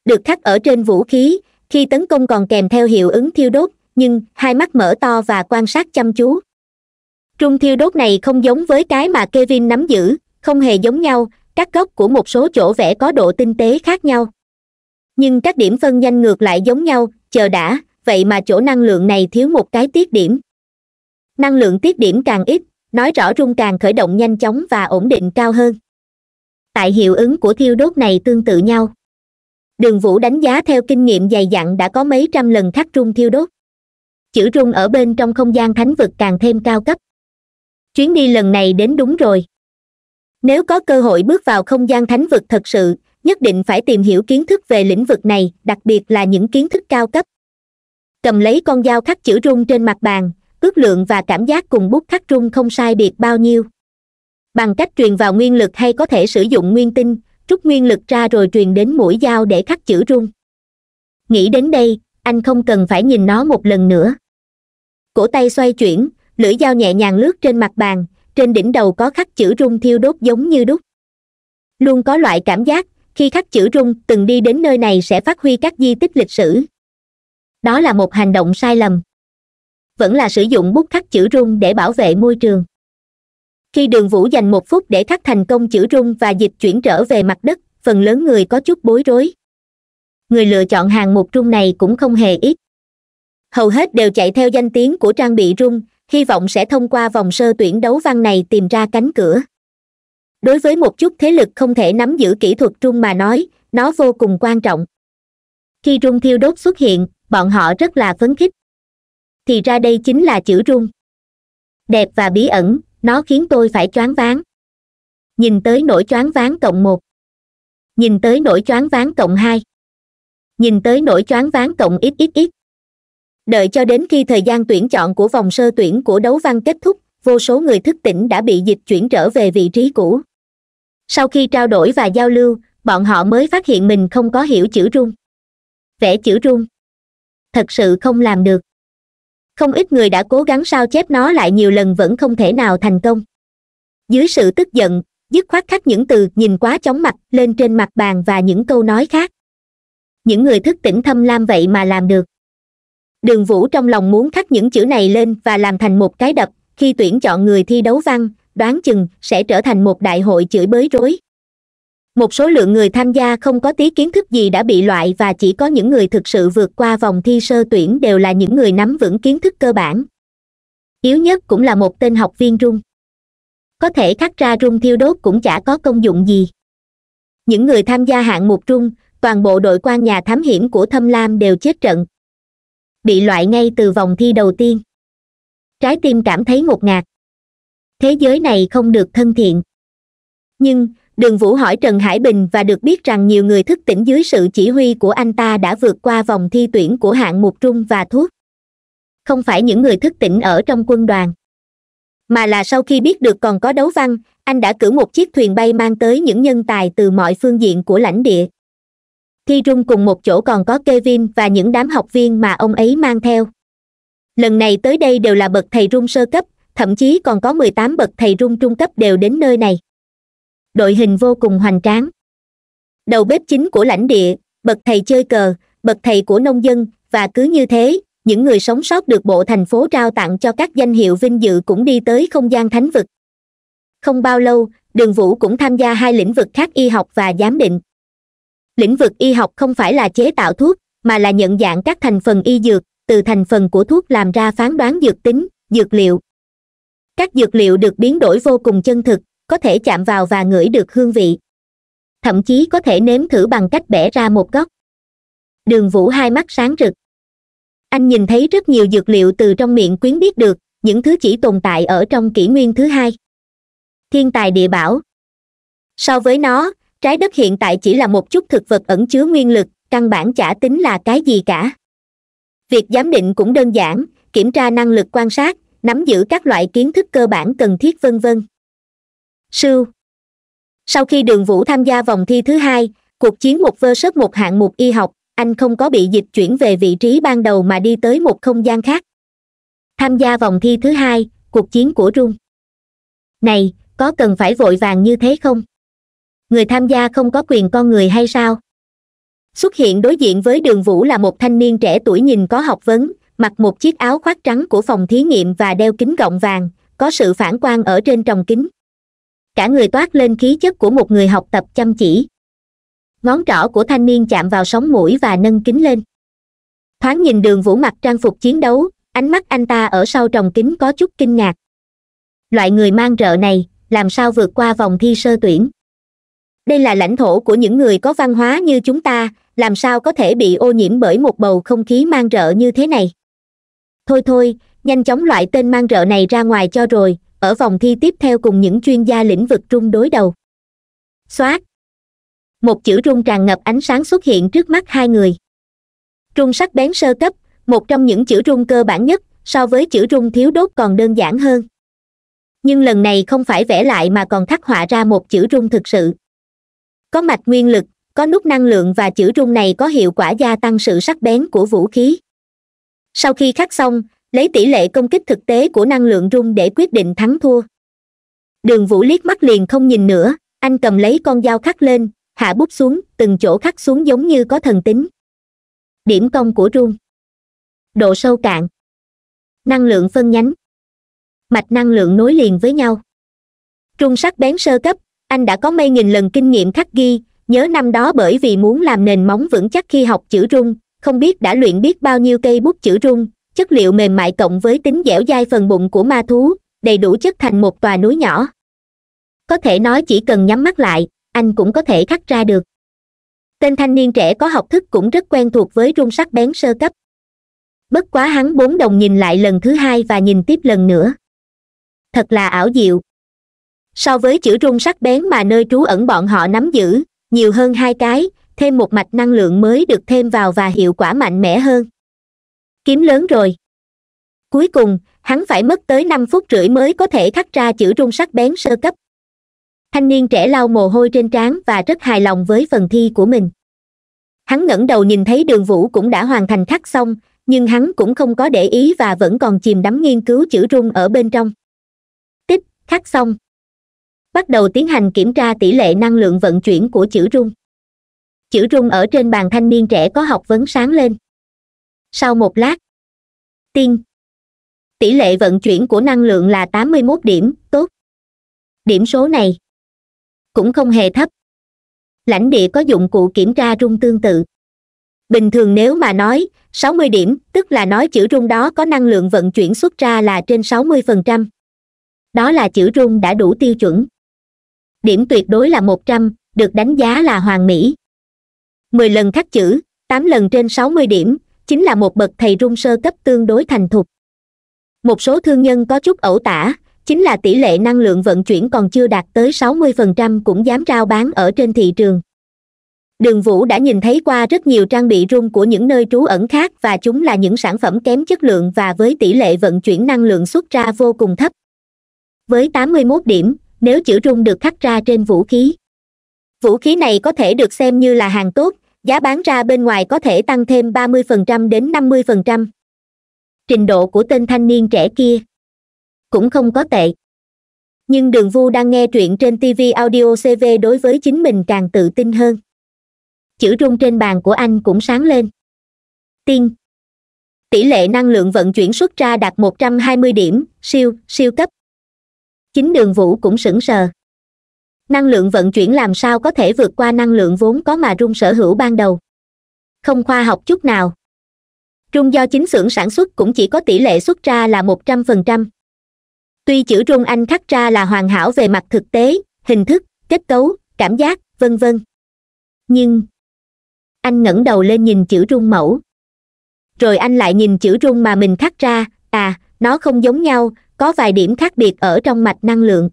được khắc ở trên vũ khí khi tấn công còn kèm theo hiệu ứng thiêu đốt nhưng hai mắt mở to và quan sát chăm chú trung thiêu đốt này không giống với cái mà kevin nắm giữ không hề giống nhau các góc của một số chỗ vẽ có độ tinh tế khác nhau nhưng các điểm phân nhanh ngược lại giống nhau chờ đã vậy mà chỗ năng lượng này thiếu một cái tiết điểm năng lượng tiết điểm càng ít nói rõ rung càng khởi động nhanh chóng và ổn định cao hơn tại hiệu ứng của thiêu đốt này tương tự nhau đường vũ đánh giá theo kinh nghiệm dày dặn đã có mấy trăm lần khắc rung thiêu đốt chữ rung ở bên trong không gian thánh vực càng thêm cao cấp chuyến đi lần này đến đúng rồi nếu có cơ hội bước vào không gian thánh vực thật sự nhất định phải tìm hiểu kiến thức về lĩnh vực này đặc biệt là những kiến thức cao cấp cầm lấy con dao khắc chữ rung trên mặt bàn ước lượng và cảm giác cùng bút khắc rung không sai biệt bao nhiêu bằng cách truyền vào nguyên lực hay có thể sử dụng nguyên tinh rút nguyên lực ra rồi truyền đến mũi dao để khắc chữ rung nghĩ đến đây anh không cần phải nhìn nó một lần nữa cổ tay xoay chuyển lưỡi dao nhẹ nhàng lướt trên mặt bàn trên đỉnh đầu có khắc chữ rung thiêu đốt giống như đúc luôn có loại cảm giác khi khắc chữ rung từng đi đến nơi này sẽ phát huy các di tích lịch sử đó là một hành động sai lầm vẫn là sử dụng bút khắc chữ rung để bảo vệ môi trường khi đường vũ dành một phút để khắc thành công chữ rung và dịch chuyển trở về mặt đất phần lớn người có chút bối rối người lựa chọn hàng mục rung này cũng không hề ít hầu hết đều chạy theo danh tiếng của trang bị rung hy vọng sẽ thông qua vòng sơ tuyển đấu văn này tìm ra cánh cửa đối với một chút thế lực không thể nắm giữ kỹ thuật trung mà nói nó vô cùng quan trọng khi rung thiêu đốt xuất hiện bọn họ rất là phấn khích thì ra đây chính là chữ rung đẹp và bí ẩn nó khiến tôi phải choáng ván nhìn tới nỗi choáng ván cộng một nhìn tới nỗi choáng ván cộng hai nhìn tới nỗi choáng ván cộng ít ít ít đợi cho đến khi thời gian tuyển chọn của vòng sơ tuyển của đấu văn kết thúc vô số người thức tỉnh đã bị dịch chuyển trở về vị trí cũ sau khi trao đổi và giao lưu bọn họ mới phát hiện mình không có hiểu chữ rung vẽ chữ rung thật sự không làm được không ít người đã cố gắng sao chép nó lại nhiều lần vẫn không thể nào thành công dưới sự tức giận dứt khoát khắc những từ nhìn quá chóng mặt lên trên mặt bàn và những câu nói khác những người thức tỉnh thâm lam vậy mà làm được đường vũ trong lòng muốn khắc những chữ này lên và làm thành một cái đập khi tuyển chọn người thi đấu văn đoán chừng sẽ trở thành một đại hội chửi bới rối một số lượng người tham gia không có tí kiến thức gì đã bị loại và chỉ có những người thực sự vượt qua vòng thi sơ tuyển đều là những người nắm vững kiến thức cơ bản yếu nhất cũng là một tên học viên rung có thể khắc ra rung thiêu đốt cũng chả có công dụng gì những người tham gia hạng mục rung toàn bộ đội quan nhà thám hiểm của thâm lam đều chết trận bị loại ngay từ vòng thi đầu tiên trái tim cảm thấy ngột ngạt thế giới này không được thân thiện nhưng đường vũ hỏi trần hải bình và được biết rằng nhiều người thức tỉnh dưới sự chỉ huy của anh ta đã vượt qua vòng thi tuyển của hạng mục trung và thuốc không phải những người thức tỉnh ở trong quân đoàn mà là sau khi biết được còn có đấu văn anh đã cử một chiếc thuyền bay mang tới những nhân tài từ mọi phương diện của lãnh địa ki rung cùng một chỗ còn có kevin và những đám học viên mà ông ấy mang theo lần này tới đây đều là bậc thầy rung sơ cấp thậm chí còn có mười tám bậc thầy rung trung cấp đều đến nơi này đội hình vô cùng hoành tráng đầu bếp chính của lãnh địa bậc thầy chơi cờ bậc thầy của nông dân và cứ như thế những người sống sót được bộ thành phố trao tặng cho các danh hiệu vinh dự cũng đi tới không gian thánh vực không bao lâu đường vũ cũng tham gia hai lĩnh vực khác y học và giám định lĩnh vực y học không phải là chế tạo thuốc mà là nhận dạng các thành phần y dược từ thành phần của thuốc làm ra phán đoán dược tính dược liệu các dược liệu được biến đổi vô cùng chân thực có thể chạm vào và ngửi được hương vị thậm chí có thể nếm thử bằng cách bẻ ra một góc đường vũ hai mắt sáng rực anh nhìn thấy rất nhiều dược liệu từ trong miệng quyến biết được những thứ chỉ tồn tại ở trong kỷ nguyên thứ hai thiên tài địa bảo so với nó trái đất hiện tại chỉ là một chút thực vật ẩn chứa nguyên lực căn bản chả tính là cái gì cả việc giám định cũng đơn giản kiểm tra năng lực quan sát nắm giữ các loại kiến thức cơ bản cần thiết vân vân sưu sau khi đường vũ tham gia vòng thi thứ hai cuộc chiến một vơ sớt một hạng mục y học anh không có bị dịch chuyển về vị trí ban đầu mà đi tới một không gian khác tham gia vòng thi thứ hai cuộc chiến của Trung. này có cần phải vội vàng như thế không người tham gia không có quyền con người hay sao xuất hiện đối diện với đường vũ là một thanh niên trẻ tuổi nhìn có học vấn mặc một chiếc áo khoác trắng của phòng thí nghiệm và đeo kính gọng vàng có sự phản quang ở trên tròng kính cả người toát lên khí chất của một người học tập chăm chỉ ngón trỏ của thanh niên chạm vào sóng mũi và nâng kính lên thoáng nhìn đường vũ mặc trang phục chiến đấu ánh mắt anh ta ở sau tròng kính có chút kinh ngạc loại người mang rợ này làm sao vượt qua vòng thi sơ tuyển đây là lãnh thổ của những người có văn hóa như chúng ta làm sao có thể bị ô nhiễm bởi một bầu không khí mang rợ như thế này thôi thôi nhanh chóng loại tên mang rợ này ra ngoài cho rồi ở vòng thi tiếp theo cùng những chuyên gia lĩnh vực trung đối đầu xoát một chữ rung tràn ngập ánh sáng xuất hiện trước mắt hai người rung sắc bén sơ cấp một trong những chữ rung cơ bản nhất so với chữ rung thiếu đốt còn đơn giản hơn nhưng lần này không phải vẽ lại mà còn khắc họa ra một chữ rung thực sự có mạch nguyên lực có nút năng lượng và chữ rung này có hiệu quả gia tăng sự sắc bén của vũ khí sau khi khắc xong lấy tỷ lệ công kích thực tế của năng lượng rung để quyết định thắng thua đường vũ liếc mắt liền không nhìn nữa anh cầm lấy con dao khắc lên hạ bút xuống từng chỗ khắc xuống giống như có thần tính điểm công của rung độ sâu cạn năng lượng phân nhánh mạch năng lượng nối liền với nhau trung sắc bén sơ cấp anh đã có mấy nghìn lần kinh nghiệm khắc ghi nhớ năm đó bởi vì muốn làm nền móng vững chắc khi học chữ rung không biết đã luyện biết bao nhiêu cây bút chữ rung chất liệu mềm mại cộng với tính dẻo dai phần bụng của ma thú đầy đủ chất thành một tòa núi nhỏ có thể nói chỉ cần nhắm mắt lại anh cũng có thể khắc ra được tên thanh niên trẻ có học thức cũng rất quen thuộc với rung sắc bén sơ cấp bất quá hắn bốn đồng nhìn lại lần thứ hai và nhìn tiếp lần nữa thật là ảo diệu so với chữ rung sắc bén mà nơi trú ẩn bọn họ nắm giữ nhiều hơn hai cái thêm một mạch năng lượng mới được thêm vào và hiệu quả mạnh mẽ hơn kiếm lớn rồi cuối cùng hắn phải mất tới năm phút rưỡi mới có thể khắc ra chữ rung sắc bén sơ cấp thanh niên trẻ lau mồ hôi trên trán và rất hài lòng với phần thi của mình hắn ngẩng đầu nhìn thấy đường vũ cũng đã hoàn thành khắc xong nhưng hắn cũng không có để ý và vẫn còn chìm đắm nghiên cứu chữ rung ở bên trong tích khắc xong bắt đầu tiến hành kiểm tra tỷ lệ năng lượng vận chuyển của chữ rung chữ rung ở trên bàn thanh niên trẻ có học vấn sáng lên sau một lát tiên tỷ lệ vận chuyển của năng lượng là tám mươi mốt điểm tốt điểm số này cũng không hề thấp lãnh địa có dụng cụ kiểm tra rung tương tự bình thường nếu mà nói sáu mươi điểm tức là nói chữ rung đó có năng lượng vận chuyển xuất ra là trên sáu mươi phần trăm đó là chữ rung đã đủ tiêu chuẩn điểm tuyệt đối là một trăm được đánh giá là hoàn mỹ mười lần khắc chữ tám lần trên sáu mươi điểm chính là một bậc thầy rung sơ cấp tương đối thành thục một số thương nhân có chút ẩu tả chính là tỷ lệ năng lượng vận chuyển còn chưa đạt tới sáu mươi phần trăm cũng dám rao bán ở trên thị trường đường vũ đã nhìn thấy qua rất nhiều trang bị rung của những nơi trú ẩn khác và chúng là những sản phẩm kém chất lượng và với tỷ lệ vận chuyển năng lượng xuất ra vô cùng thấp với tám mươi mốt điểm nếu chữ rung được khắc ra trên vũ khí vũ khí này có thể được xem như là hàng tốt giá bán ra bên ngoài có thể tăng thêm 30% đến 50%. trình độ của tên thanh niên trẻ kia cũng không có tệ nhưng đường vu đang nghe truyện trên tv audio cv đối với chính mình càng tự tin hơn chữ rung trên bàn của anh cũng sáng lên tiên tỷ lệ năng lượng vận chuyển xuất ra đạt 120 điểm siêu siêu cấp chính đường vũ cũng sững sờ năng lượng vận chuyển làm sao có thể vượt qua năng lượng vốn có mà rung sở hữu ban đầu không khoa học chút nào rung do chính xưởng sản xuất cũng chỉ có tỷ lệ xuất ra là một trăm phần trăm tuy chữ rung anh khắc ra là hoàn hảo về mặt thực tế hình thức kết cấu cảm giác vân vân nhưng anh ngẩng đầu lên nhìn chữ rung mẫu rồi anh lại nhìn chữ rung mà mình khắc ra à nó không giống nhau có vài điểm khác biệt ở trong mạch năng lượng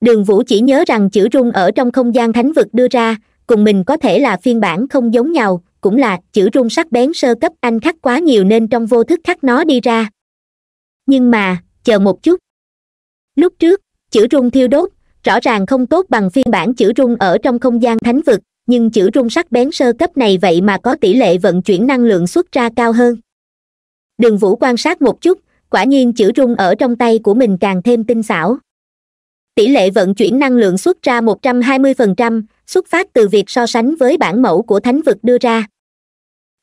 đường vũ chỉ nhớ rằng chữ rung ở trong không gian thánh vực đưa ra cùng mình có thể là phiên bản không giống nhau cũng là chữ rung sắc bén sơ cấp anh khắc quá nhiều nên trong vô thức khắc nó đi ra nhưng mà chờ một chút lúc trước chữ rung thiêu đốt rõ ràng không tốt bằng phiên bản chữ rung ở trong không gian thánh vực nhưng chữ rung sắc bén sơ cấp này vậy mà có tỷ lệ vận chuyển năng lượng xuất ra cao hơn đường vũ quan sát một chút quả nhiên chữ rung ở trong tay của mình càng thêm tinh xảo tỷ lệ vận chuyển năng lượng xuất ra 120%, xuất phát từ việc so sánh với bản mẫu của thánh vực đưa ra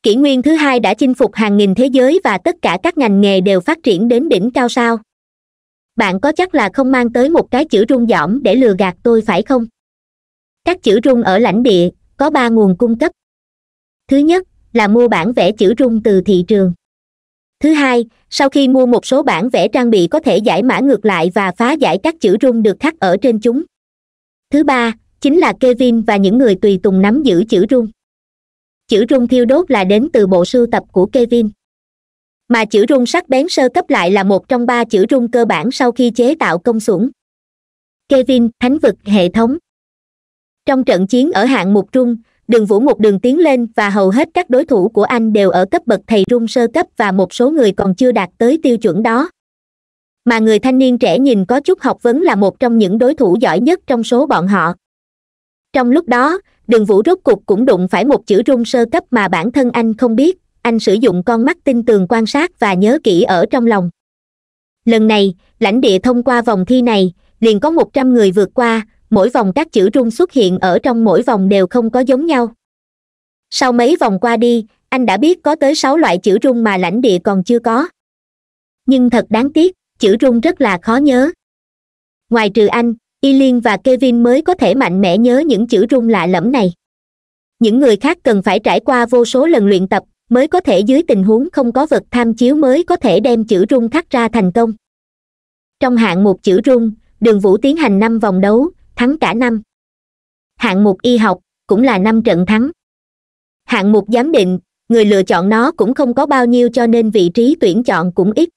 kỷ nguyên thứ hai đã chinh phục hàng nghìn thế giới và tất cả các ngành nghề đều phát triển đến đỉnh cao sao bạn có chắc là không mang tới một cái chữ rung dỏm để lừa gạt tôi phải không các chữ rung ở lãnh địa có ba nguồn cung cấp thứ nhất là mua bản vẽ chữ rung từ thị trường thứ hai sau khi mua một số bản vẽ trang bị có thể giải mã ngược lại và phá giải các chữ rung được khắc ở trên chúng thứ ba chính là kevin và những người tùy tùng nắm giữ chữ rung chữ rung thiêu đốt là đến từ bộ sưu tập của kevin mà chữ rung sắc bén sơ cấp lại là một trong ba chữ rung cơ bản sau khi chế tạo công xưởng kevin thánh vực hệ thống trong trận chiến ở hạng mục rung đường vũ một đường tiến lên và hầu hết các đối thủ của anh đều ở cấp bậc thầy rung sơ cấp và một số người còn chưa đạt tới tiêu chuẩn đó mà người thanh niên trẻ nhìn có chút học vấn là một trong những đối thủ giỏi nhất trong số bọn họ trong lúc đó đường vũ rốt cục cũng đụng phải một chữ rung sơ cấp mà bản thân anh không biết anh sử dụng con mắt tinh tường quan sát và nhớ kỹ ở trong lòng lần này lãnh địa thông qua vòng thi này liền có một trăm người vượt qua mỗi vòng các chữ rung xuất hiện ở trong mỗi vòng đều không có giống nhau sau mấy vòng qua đi anh đã biết có tới sáu loại chữ rung mà lãnh địa còn chưa có nhưng thật đáng tiếc chữ rung rất là khó nhớ ngoài trừ anh y liên và kevin mới có thể mạnh mẽ nhớ những chữ rung lạ lẫm này những người khác cần phải trải qua vô số lần luyện tập mới có thể dưới tình huống không có vật tham chiếu mới có thể đem chữ rung thắt ra thành công trong hạng một chữ rung đường vũ tiến hành năm vòng đấu thắng cả năm hạng mục y học cũng là năm trận thắng hạng mục giám định người lựa chọn nó cũng không có bao nhiêu cho nên vị trí tuyển chọn cũng ít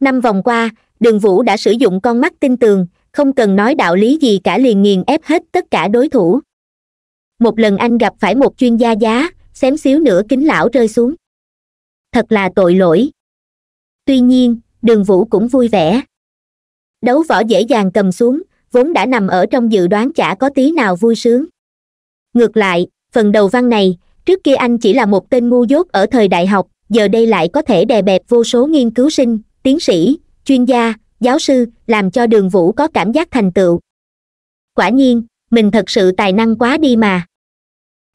năm vòng qua đường vũ đã sử dụng con mắt tin tường không cần nói đạo lý gì cả liền nghiền ép hết tất cả đối thủ một lần anh gặp phải một chuyên gia giá xém xíu nữa kính lão rơi xuống thật là tội lỗi tuy nhiên đường vũ cũng vui vẻ đấu võ dễ dàng cầm xuống vốn đã nằm ở trong dự đoán chả có tí nào vui sướng ngược lại phần đầu văn này trước kia anh chỉ là một tên ngu dốt ở thời đại học giờ đây lại có thể đè bẹp vô số nghiên cứu sinh tiến sĩ chuyên gia giáo sư làm cho đường vũ có cảm giác thành tựu quả nhiên mình thật sự tài năng quá đi mà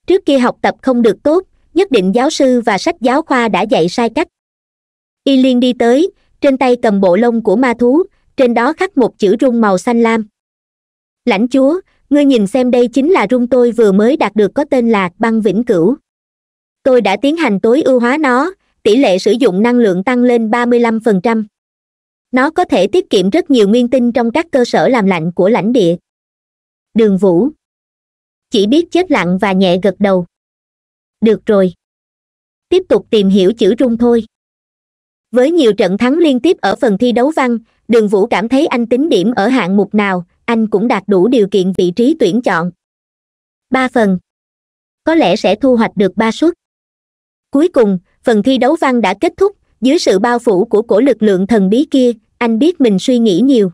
trước kia học tập không được tốt nhất định giáo sư và sách giáo khoa đã dạy sai cách y liên đi tới trên tay cầm bộ lông của ma thú trên đó khắc một chữ rung màu xanh lam lãnh chúa ngươi nhìn xem đây chính là rung tôi vừa mới đạt được có tên là băng vĩnh cửu tôi đã tiến hành tối ưu hóa nó tỷ lệ sử dụng năng lượng tăng lên 35%. nó có thể tiết kiệm rất nhiều nguyên tinh trong các cơ sở làm lạnh của lãnh địa đường vũ chỉ biết chết lặng và nhẹ gật đầu được rồi tiếp tục tìm hiểu chữ rung thôi với nhiều trận thắng liên tiếp ở phần thi đấu văn đường vũ cảm thấy anh tính điểm ở hạng mục nào anh cũng đạt đủ điều kiện vị trí tuyển chọn ba phần có lẽ sẽ thu hoạch được ba suất cuối cùng phần thi đấu văn đã kết thúc dưới sự bao phủ của cổ lực lượng thần bí kia anh biết mình suy nghĩ nhiều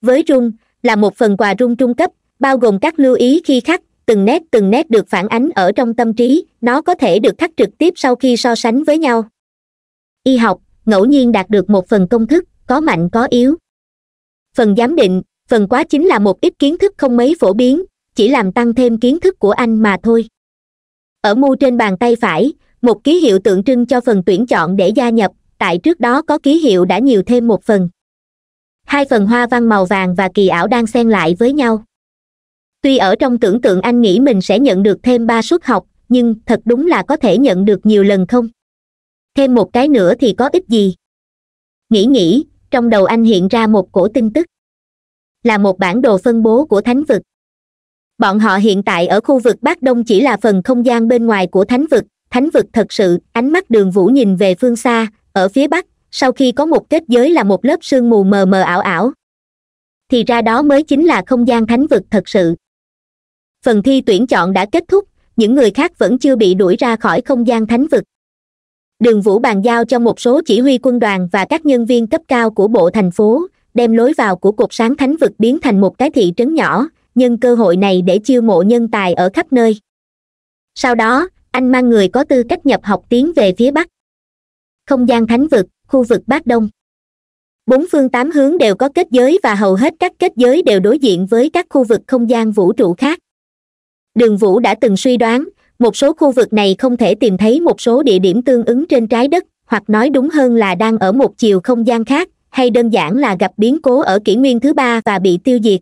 với rung là một phần quà rung trung cấp bao gồm các lưu ý khi khắc từng nét từng nét được phản ánh ở trong tâm trí nó có thể được khắc trực tiếp sau khi so sánh với nhau y học ngẫu nhiên đạt được một phần công thức có mạnh có yếu phần giám định phần quá chính là một ít kiến thức không mấy phổ biến chỉ làm tăng thêm kiến thức của anh mà thôi ở mu trên bàn tay phải một ký hiệu tượng trưng cho phần tuyển chọn để gia nhập tại trước đó có ký hiệu đã nhiều thêm một phần hai phần hoa văn màu vàng và kỳ ảo đang xen lại với nhau tuy ở trong tưởng tượng anh nghĩ mình sẽ nhận được thêm ba suất học nhưng thật đúng là có thể nhận được nhiều lần không thêm một cái nữa thì có ích gì nghĩ nghĩ trong đầu anh hiện ra một cổ tin tức là một bản đồ phân bố của thánh vực bọn họ hiện tại ở khu vực bắc đông chỉ là phần không gian bên ngoài của thánh vực thánh vực thật sự ánh mắt đường vũ nhìn về phương xa ở phía bắc sau khi có một kết giới là một lớp sương mù mờ mờ ảo ảo thì ra đó mới chính là không gian thánh vực thật sự phần thi tuyển chọn đã kết thúc những người khác vẫn chưa bị đuổi ra khỏi không gian thánh vực đường vũ bàn giao cho một số chỉ huy quân đoàn và các nhân viên cấp cao của bộ thành phố đem lối vào của cuộc sáng thánh vực biến thành một cái thị trấn nhỏ nhân cơ hội này để chiêu mộ nhân tài ở khắp nơi sau đó anh mang người có tư cách nhập học tiến về phía bắc không gian thánh vực khu vực bát đông bốn phương tám hướng đều có kết giới và hầu hết các kết giới đều đối diện với các khu vực không gian vũ trụ khác đường vũ đã từng suy đoán một số khu vực này không thể tìm thấy một số địa điểm tương ứng trên trái đất hoặc nói đúng hơn là đang ở một chiều không gian khác hay đơn giản là gặp biến cố ở kỷ nguyên thứ ba và bị tiêu diệt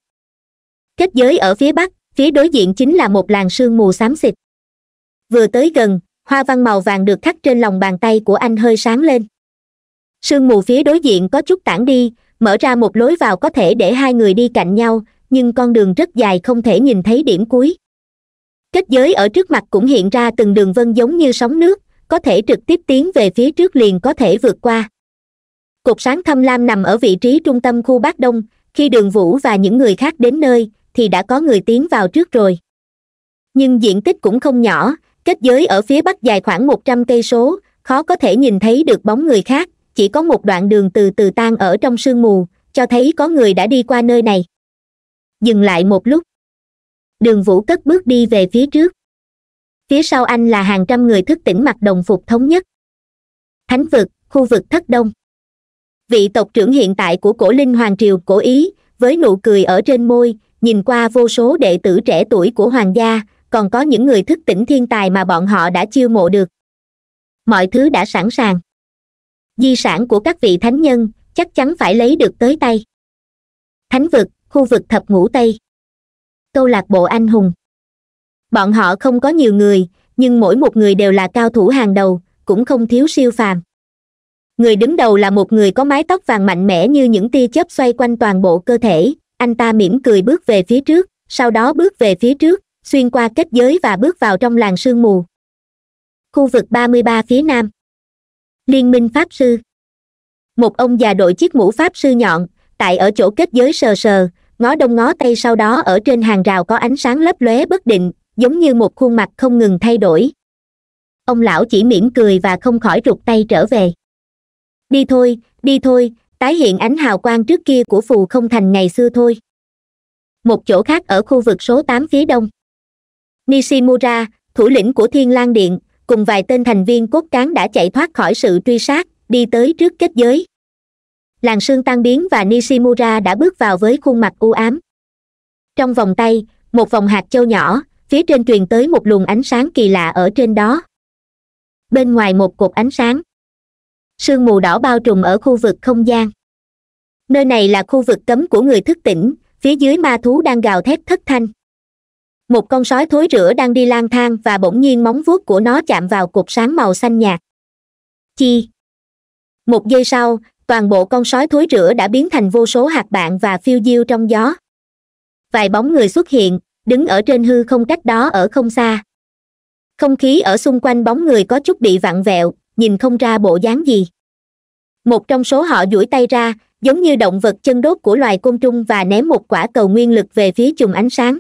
kết giới ở phía bắc phía đối diện chính là một làng sương mù xám xịt vừa tới gần hoa văn màu vàng được khắc trên lòng bàn tay của anh hơi sáng lên sương mù phía đối diện có chút tản đi mở ra một lối vào có thể để hai người đi cạnh nhau nhưng con đường rất dài không thể nhìn thấy điểm cuối kết giới ở trước mặt cũng hiện ra từng đường vân giống như sóng nước có thể trực tiếp tiến về phía trước liền có thể vượt qua cột sáng thâm lam nằm ở vị trí trung tâm khu bắc đông khi đường vũ và những người khác đến nơi thì đã có người tiến vào trước rồi nhưng diện tích cũng không nhỏ kết giới ở phía bắc dài khoảng một trăm cây số khó có thể nhìn thấy được bóng người khác chỉ có một đoạn đường từ từ tan ở trong sương mù cho thấy có người đã đi qua nơi này dừng lại một lúc đường vũ cất bước đi về phía trước phía sau anh là hàng trăm người thức tỉnh mặc đồng phục thống nhất thánh vực khu vực thất đông vị tộc trưởng hiện tại của cổ linh hoàng triều cổ ý với nụ cười ở trên môi nhìn qua vô số đệ tử trẻ tuổi của hoàng gia còn có những người thức tỉnh thiên tài mà bọn họ đã chiêu mộ được mọi thứ đã sẵn sàng di sản của các vị thánh nhân chắc chắn phải lấy được tới tay thánh vực khu vực thập ngũ tây câu lạc bộ anh hùng bọn họ không có nhiều người nhưng mỗi một người đều là cao thủ hàng đầu cũng không thiếu siêu phàm người đứng đầu là một người có mái tóc vàng mạnh mẽ như những tia chớp xoay quanh toàn bộ cơ thể anh ta mỉm cười bước về phía trước sau đó bước về phía trước xuyên qua kết giới và bước vào trong làng sương mù khu vực 33 phía nam liên minh pháp sư một ông già đội chiếc mũ pháp sư nhọn tại ở chỗ kết giới sờ sờ ngó đông ngó tây sau đó ở trên hàng rào có ánh sáng lấp lóe bất định giống như một khuôn mặt không ngừng thay đổi ông lão chỉ mỉm cười và không khỏi rụt tay trở về đi thôi đi thôi tái hiện ánh hào quang trước kia của phù không thành ngày xưa thôi một chỗ khác ở khu vực số tám phía đông nishimura thủ lĩnh của thiên lang điện cùng vài tên thành viên cốt cán đã chạy thoát khỏi sự truy sát đi tới trước kết giới làn sương tan biến và nishimura đã bước vào với khuôn mặt u ám trong vòng tay một vòng hạt châu nhỏ phía trên truyền tới một luồng ánh sáng kỳ lạ ở trên đó bên ngoài một cột ánh sáng sương mù đỏ bao trùm ở khu vực không gian nơi này là khu vực cấm của người thức tỉnh phía dưới ma thú đang gào thét thất thanh một con sói thối rửa đang đi lang thang và bỗng nhiên móng vuốt của nó chạm vào cục sáng màu xanh nhạt chi một giây sau toàn bộ con sói thối rửa đã biến thành vô số hạt bạn và phiêu diêu trong gió vài bóng người xuất hiện đứng ở trên hư không cách đó ở không xa không khí ở xung quanh bóng người có chút bị vặn vẹo nhìn không ra bộ dáng gì một trong số họ duỗi tay ra giống như động vật chân đốt của loài côn trùng và ném một quả cầu nguyên lực về phía chùm ánh sáng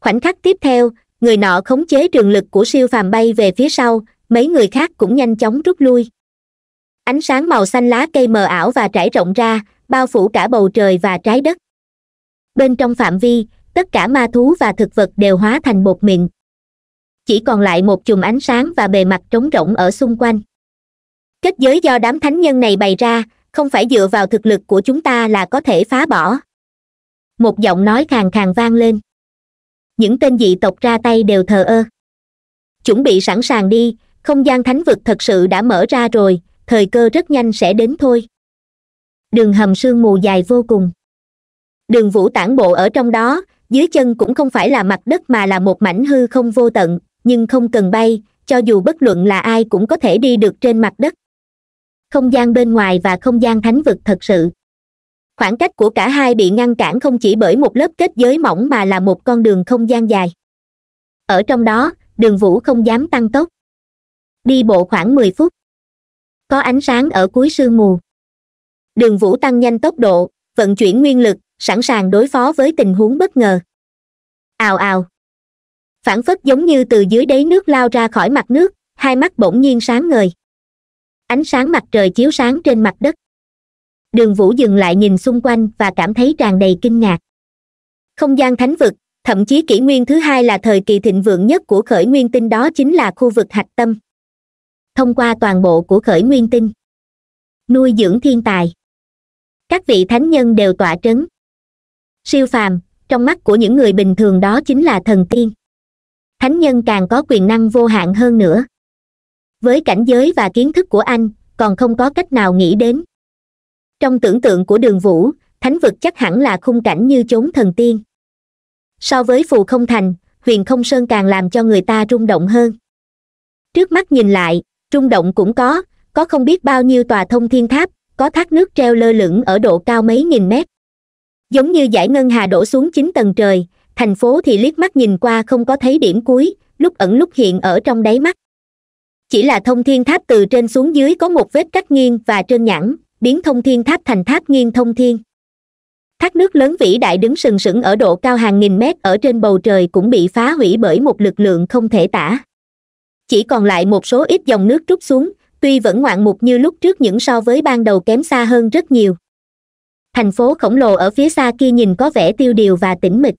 khoảnh khắc tiếp theo người nọ khống chế trường lực của siêu phàm bay về phía sau mấy người khác cũng nhanh chóng rút lui ánh sáng màu xanh lá cây mờ ảo và trải rộng ra bao phủ cả bầu trời và trái đất bên trong phạm vi tất cả ma thú và thực vật đều hóa thành bột mịn chỉ còn lại một chùm ánh sáng và bề mặt trống rỗng ở xung quanh kết giới do đám thánh nhân này bày ra không phải dựa vào thực lực của chúng ta là có thể phá bỏ một giọng nói khàn khàn vang lên những tên dị tộc ra tay đều thờ ơ chuẩn bị sẵn sàng đi không gian thánh vực thật sự đã mở ra rồi thời cơ rất nhanh sẽ đến thôi đường hầm sương mù dài vô cùng đường vũ tản bộ ở trong đó dưới chân cũng không phải là mặt đất mà là một mảnh hư không vô tận nhưng không cần bay cho dù bất luận là ai cũng có thể đi được trên mặt đất không gian bên ngoài và không gian thánh vực thật sự khoảng cách của cả hai bị ngăn cản không chỉ bởi một lớp kết giới mỏng mà là một con đường không gian dài ở trong đó đường vũ không dám tăng tốc đi bộ khoảng mười phút có ánh sáng ở cuối sương mù đường vũ tăng nhanh tốc độ vận chuyển nguyên lực sẵn sàng đối phó với tình huống bất ngờ ào ào phản phất giống như từ dưới đáy nước lao ra khỏi mặt nước hai mắt bỗng nhiên sáng ngời ánh sáng mặt trời chiếu sáng trên mặt đất đường vũ dừng lại nhìn xung quanh và cảm thấy tràn đầy kinh ngạc không gian thánh vực thậm chí kỷ nguyên thứ hai là thời kỳ thịnh vượng nhất của khởi nguyên tinh đó chính là khu vực hạch tâm thông qua toàn bộ của khởi nguyên tinh nuôi dưỡng thiên tài các vị thánh nhân đều tọa trấn siêu phàm trong mắt của những người bình thường đó chính là thần tiên thánh nhân càng có quyền năng vô hạn hơn nữa với cảnh giới và kiến thức của anh còn không có cách nào nghĩ đến trong tưởng tượng của đường vũ thánh vực chắc hẳn là khung cảnh như chốn thần tiên so với phù không thành huyền không sơn càng làm cho người ta rung động hơn trước mắt nhìn lại rung động cũng có có không biết bao nhiêu tòa thông thiên tháp có thác nước treo lơ lửng ở độ cao mấy nghìn mét giống như giải ngân hà đổ xuống chín tầng trời thành phố thì liếc mắt nhìn qua không có thấy điểm cuối lúc ẩn lúc hiện ở trong đáy mắt chỉ là thông thiên tháp từ trên xuống dưới có một vết cắt nghiêng và trơn nhẵn biến thông thiên tháp thành tháp nghiêng thông thiên thác nước lớn vĩ đại đứng sừng sững ở độ cao hàng nghìn mét ở trên bầu trời cũng bị phá hủy bởi một lực lượng không thể tả chỉ còn lại một số ít dòng nước trút xuống tuy vẫn ngoạn mục như lúc trước những so với ban đầu kém xa hơn rất nhiều thành phố khổng lồ ở phía xa kia nhìn có vẻ tiêu điều và tĩnh mịch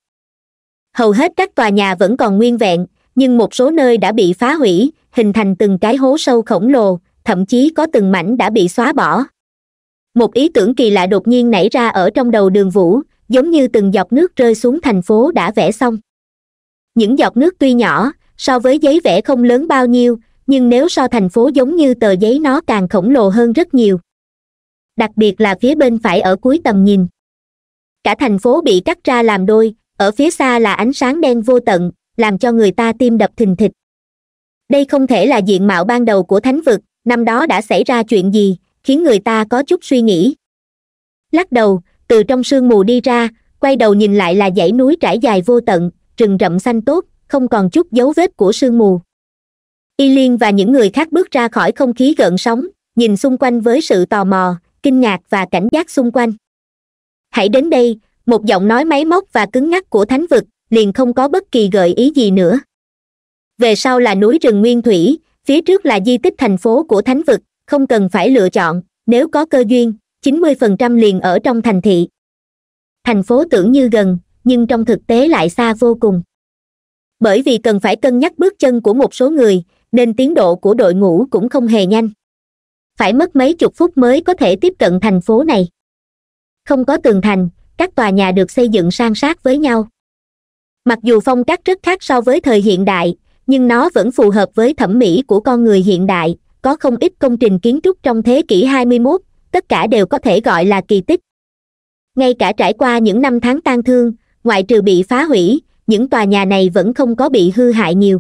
hầu hết các tòa nhà vẫn còn nguyên vẹn nhưng một số nơi đã bị phá hủy hình thành từng cái hố sâu khổng lồ thậm chí có từng mảnh đã bị xóa bỏ một ý tưởng kỳ lạ đột nhiên nảy ra ở trong đầu đường vũ giống như từng giọt nước rơi xuống thành phố đã vẽ xong những giọt nước tuy nhỏ so với giấy vẽ không lớn bao nhiêu nhưng nếu so thành phố giống như tờ giấy nó càng khổng lồ hơn rất nhiều đặc biệt là phía bên phải ở cuối tầm nhìn cả thành phố bị cắt ra làm đôi ở phía xa là ánh sáng đen vô tận làm cho người ta tim đập thình thịch đây không thể là diện mạo ban đầu của thánh vực năm đó đã xảy ra chuyện gì khiến người ta có chút suy nghĩ lắc đầu từ trong sương mù đi ra quay đầu nhìn lại là dãy núi trải dài vô tận rừng rậm xanh tốt không còn chút dấu vết của sương mù y liên và những người khác bước ra khỏi không khí gợn sóng nhìn xung quanh với sự tò mò kinh ngạc và cảnh giác xung quanh hãy đến đây một giọng nói máy móc và cứng ngắc của thánh vực liền không có bất kỳ gợi ý gì nữa về sau là núi rừng nguyên thủy phía trước là di tích thành phố của thánh vực không cần phải lựa chọn nếu có cơ duyên 90% liền ở trong thành thị thành phố tưởng như gần nhưng trong thực tế lại xa vô cùng bởi vì cần phải cân nhắc bước chân của một số người nên tiến độ của đội ngũ cũng không hề nhanh phải mất mấy chục phút mới có thể tiếp cận thành phố này không có tường thành các tòa nhà được xây dựng san sát với nhau mặc dù phong cách rất khác so với thời hiện đại nhưng nó vẫn phù hợp với thẩm mỹ của con người hiện đại có không ít công trình kiến trúc trong thế kỷ 21, tất cả đều có thể gọi là kỳ tích ngay cả trải qua những năm tháng tang thương ngoại trừ bị phá hủy những tòa nhà này vẫn không có bị hư hại nhiều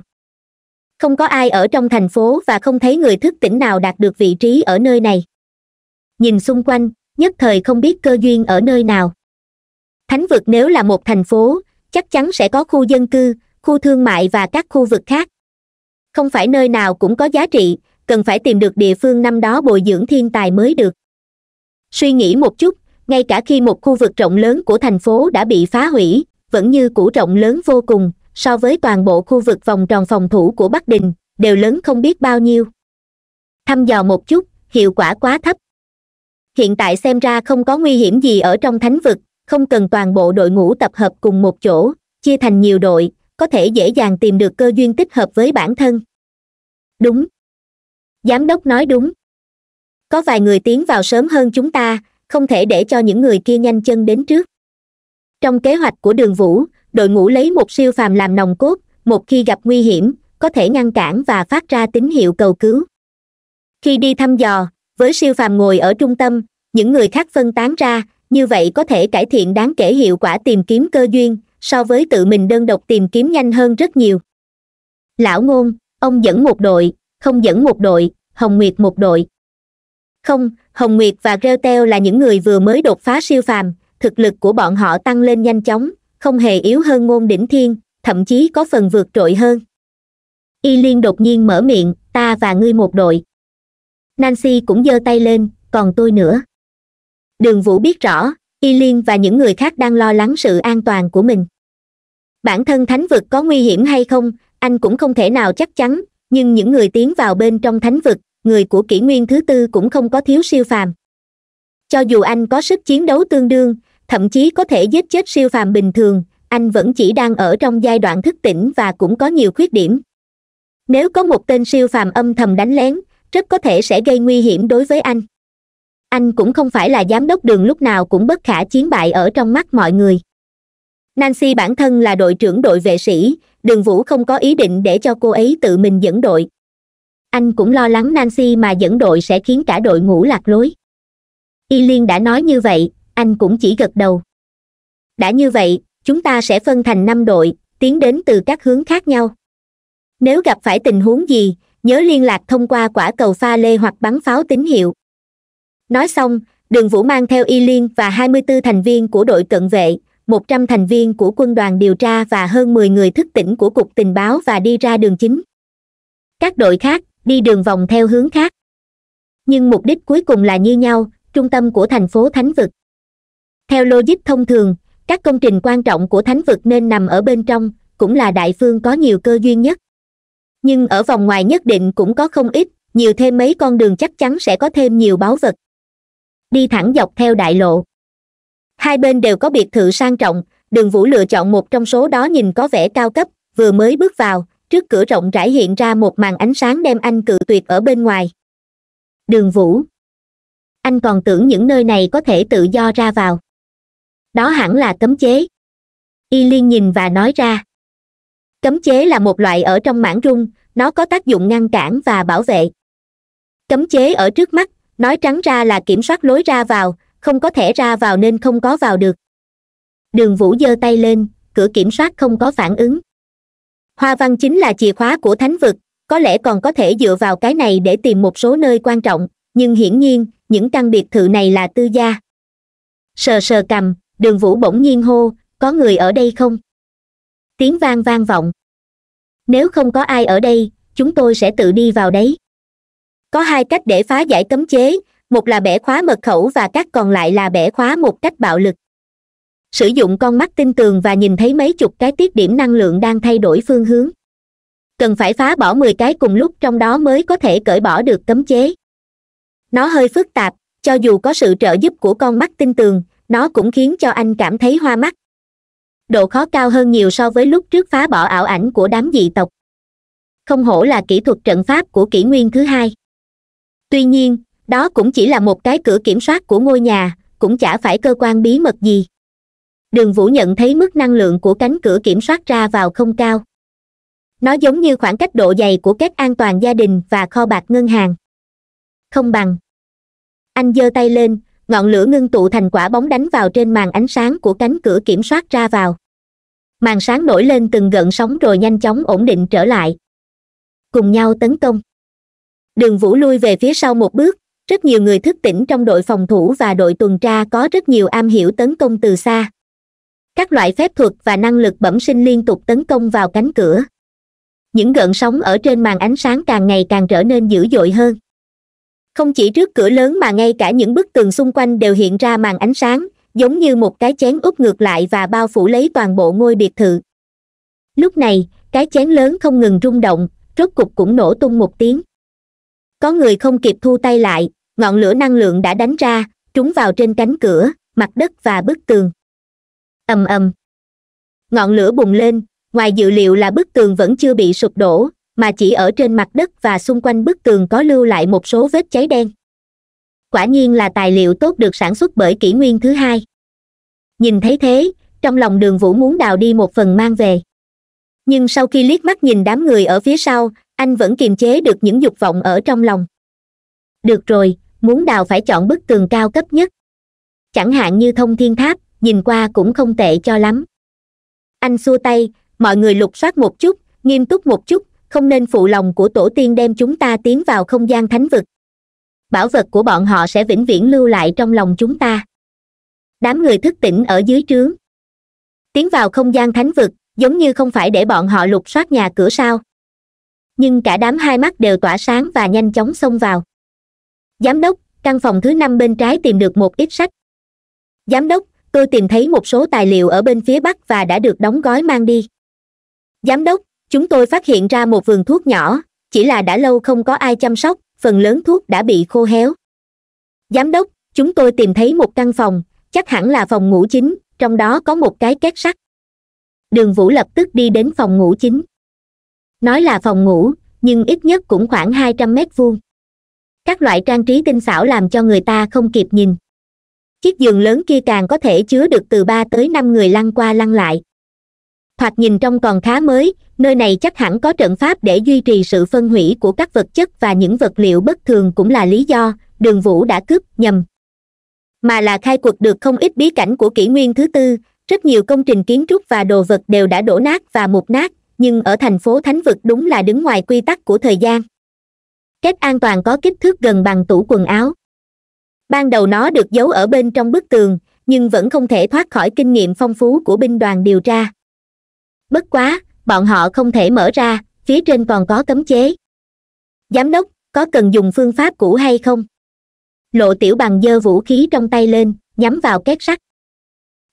không có ai ở trong thành phố và không thấy người thức tỉnh nào đạt được vị trí ở nơi này nhìn xung quanh nhất thời không biết cơ duyên ở nơi nào thánh vực nếu là một thành phố chắc chắn sẽ có khu dân cư khu thương mại và các khu vực khác không phải nơi nào cũng có giá trị cần phải tìm được địa phương năm đó bồi dưỡng thiên tài mới được suy nghĩ một chút ngay cả khi một khu vực rộng lớn của thành phố đã bị phá hủy vẫn như cũ rộng lớn vô cùng so với toàn bộ khu vực vòng tròn phòng thủ của bắc đình đều lớn không biết bao nhiêu thăm dò một chút hiệu quả quá thấp hiện tại xem ra không có nguy hiểm gì ở trong thánh vực không cần toàn bộ đội ngũ tập hợp cùng một chỗ chia thành nhiều đội có thể dễ dàng tìm được cơ duyên tích hợp với bản thân đúng giám đốc nói đúng có vài người tiến vào sớm hơn chúng ta không thể để cho những người kia nhanh chân đến trước trong kế hoạch của đường vũ đội ngũ lấy một siêu phàm làm nòng cốt một khi gặp nguy hiểm có thể ngăn cản và phát ra tín hiệu cầu cứu khi đi thăm dò với siêu phàm ngồi ở trung tâm những người khác phân tán ra như vậy có thể cải thiện đáng kể hiệu quả tìm kiếm cơ duyên so với tự mình đơn độc tìm kiếm nhanh hơn rất nhiều lão ngôn ông dẫn một đội không dẫn một đội hồng nguyệt một đội không hồng nguyệt và rêu teo là những người vừa mới đột phá siêu phàm thực lực của bọn họ tăng lên nhanh chóng không hề yếu hơn ngôn đỉnh thiên thậm chí có phần vượt trội hơn y liên đột nhiên mở miệng ta và ngươi một đội nancy cũng giơ tay lên còn tôi nữa đường vũ biết rõ y liên và những người khác đang lo lắng sự an toàn của mình bản thân thánh vực có nguy hiểm hay không anh cũng không thể nào chắc chắn nhưng những người tiến vào bên trong thánh vực người của kỷ nguyên thứ tư cũng không có thiếu siêu phàm cho dù anh có sức chiến đấu tương đương thậm chí có thể giết chết siêu phàm bình thường anh vẫn chỉ đang ở trong giai đoạn thức tỉnh và cũng có nhiều khuyết điểm nếu có một tên siêu phàm âm thầm đánh lén rất có thể sẽ gây nguy hiểm đối với anh anh cũng không phải là giám đốc đường lúc nào cũng bất khả chiến bại ở trong mắt mọi người nancy bản thân là đội trưởng đội vệ sĩ đường vũ không có ý định để cho cô ấy tự mình dẫn đội anh cũng lo lắng nancy mà dẫn đội sẽ khiến cả đội ngủ lạc lối y liên đã nói như vậy anh cũng chỉ gật đầu đã như vậy chúng ta sẽ phân thành năm đội tiến đến từ các hướng khác nhau nếu gặp phải tình huống gì nhớ liên lạc thông qua quả cầu pha lê hoặc bắn pháo tín hiệu nói xong đường vũ mang theo y liên và hai mươi bốn thành viên của đội cận vệ một trăm thành viên của quân đoàn điều tra và hơn mười người thức tỉnh của cục tình báo và đi ra đường chính các đội khác đi đường vòng theo hướng khác nhưng mục đích cuối cùng là như nhau trung tâm của thành phố thánh vực theo logic thông thường các công trình quan trọng của thánh vực nên nằm ở bên trong cũng là đại phương có nhiều cơ duyên nhất nhưng ở vòng ngoài nhất định cũng có không ít nhiều thêm mấy con đường chắc chắn sẽ có thêm nhiều báu vật đi thẳng dọc theo đại lộ hai bên đều có biệt thự sang trọng đường vũ lựa chọn một trong số đó nhìn có vẻ cao cấp vừa mới bước vào trước cửa rộng rãi hiện ra một màn ánh sáng đem anh cự tuyệt ở bên ngoài đường vũ anh còn tưởng những nơi này có thể tự do ra vào đó hẳn là cấm chế y liên nhìn và nói ra cấm chế là một loại ở trong mảng rung nó có tác dụng ngăn cản và bảo vệ cấm chế ở trước mắt nói trắng ra là kiểm soát lối ra vào không có thể ra vào nên không có vào được đường vũ giơ tay lên cửa kiểm soát không có phản ứng hoa văn chính là chìa khóa của thánh vực có lẽ còn có thể dựa vào cái này để tìm một số nơi quan trọng nhưng hiển nhiên những căn biệt thự này là tư gia sờ sờ cầm đường vũ bỗng nhiên hô có người ở đây không tiếng vang vang vọng nếu không có ai ở đây chúng tôi sẽ tự đi vào đấy có hai cách để phá giải cấm chế một là bẻ khóa mật khẩu và các còn lại là bẻ khóa một cách bạo lực sử dụng con mắt tinh tường và nhìn thấy mấy chục cái tiết điểm năng lượng đang thay đổi phương hướng cần phải phá bỏ mười cái cùng lúc trong đó mới có thể cởi bỏ được cấm chế nó hơi phức tạp cho dù có sự trợ giúp của con mắt tinh tường nó cũng khiến cho anh cảm thấy hoa mắt độ khó cao hơn nhiều so với lúc trước phá bỏ ảo ảnh của đám dị tộc không hổ là kỹ thuật trận pháp của kỷ nguyên thứ hai tuy nhiên đó cũng chỉ là một cái cửa kiểm soát của ngôi nhà cũng chả phải cơ quan bí mật gì đường vũ nhận thấy mức năng lượng của cánh cửa kiểm soát ra vào không cao nó giống như khoảng cách độ dày của các an toàn gia đình và kho bạc ngân hàng không bằng anh giơ tay lên ngọn lửa ngưng tụ thành quả bóng đánh vào trên màn ánh sáng của cánh cửa kiểm soát ra vào màn sáng nổi lên từng gợn sóng rồi nhanh chóng ổn định trở lại cùng nhau tấn công đường vũ lui về phía sau một bước rất nhiều người thức tỉnh trong đội phòng thủ và đội tuần tra có rất nhiều am hiểu tấn công từ xa các loại phép thuật và năng lực bẩm sinh liên tục tấn công vào cánh cửa những gợn sóng ở trên màn ánh sáng càng ngày càng trở nên dữ dội hơn không chỉ trước cửa lớn mà ngay cả những bức tường xung quanh đều hiện ra màn ánh sáng giống như một cái chén úp ngược lại và bao phủ lấy toàn bộ ngôi biệt thự lúc này cái chén lớn không ngừng rung động rốt cục cũng nổ tung một tiếng có người không kịp thu tay lại ngọn lửa năng lượng đã đánh ra trúng vào trên cánh cửa mặt đất và bức tường ầm ầm ngọn lửa bùng lên ngoài dự liệu là bức tường vẫn chưa bị sụp đổ mà chỉ ở trên mặt đất và xung quanh bức tường có lưu lại một số vết cháy đen quả nhiên là tài liệu tốt được sản xuất bởi kỷ nguyên thứ hai nhìn thấy thế trong lòng đường vũ muốn đào đi một phần mang về nhưng sau khi liếc mắt nhìn đám người ở phía sau anh vẫn kiềm chế được những dục vọng ở trong lòng được rồi muốn đào phải chọn bức tường cao cấp nhất chẳng hạn như thông thiên tháp nhìn qua cũng không tệ cho lắm anh xua tay mọi người lục soát một chút nghiêm túc một chút không nên phụ lòng của tổ tiên đem chúng ta tiến vào không gian thánh vực bảo vật của bọn họ sẽ vĩnh viễn lưu lại trong lòng chúng ta đám người thức tỉnh ở dưới trướng tiến vào không gian thánh vực giống như không phải để bọn họ lục soát nhà cửa sao nhưng cả đám hai mắt đều tỏa sáng và nhanh chóng xông vào giám đốc căn phòng thứ năm bên trái tìm được một ít sách giám đốc tôi tìm thấy một số tài liệu ở bên phía bắc và đã được đóng gói mang đi giám đốc chúng tôi phát hiện ra một vườn thuốc nhỏ chỉ là đã lâu không có ai chăm sóc phần lớn thuốc đã bị khô héo giám đốc chúng tôi tìm thấy một căn phòng chắc hẳn là phòng ngủ chính trong đó có một cái két sắt đường vũ lập tức đi đến phòng ngủ chính nói là phòng ngủ nhưng ít nhất cũng khoảng hai trăm mét vuông các loại trang trí tinh xảo làm cho người ta không kịp nhìn chiếc giường lớn kia càng có thể chứa được từ ba tới năm người lăn qua lăn lại thoạt nhìn trong còn khá mới nơi này chắc hẳn có trận pháp để duy trì sự phân hủy của các vật chất và những vật liệu bất thường cũng là lý do đường vũ đã cướp nhầm mà là khai cuộc được không ít bí cảnh của kỷ nguyên thứ tư rất nhiều công trình kiến trúc và đồ vật đều đã đổ nát và mục nát nhưng ở thành phố thánh vực đúng là đứng ngoài quy tắc của thời gian két an toàn có kích thước gần bằng tủ quần áo ban đầu nó được giấu ở bên trong bức tường nhưng vẫn không thể thoát khỏi kinh nghiệm phong phú của binh đoàn điều tra bất quá bọn họ không thể mở ra phía trên còn có cấm chế giám đốc có cần dùng phương pháp cũ hay không lộ tiểu bằng giơ vũ khí trong tay lên nhắm vào két sắt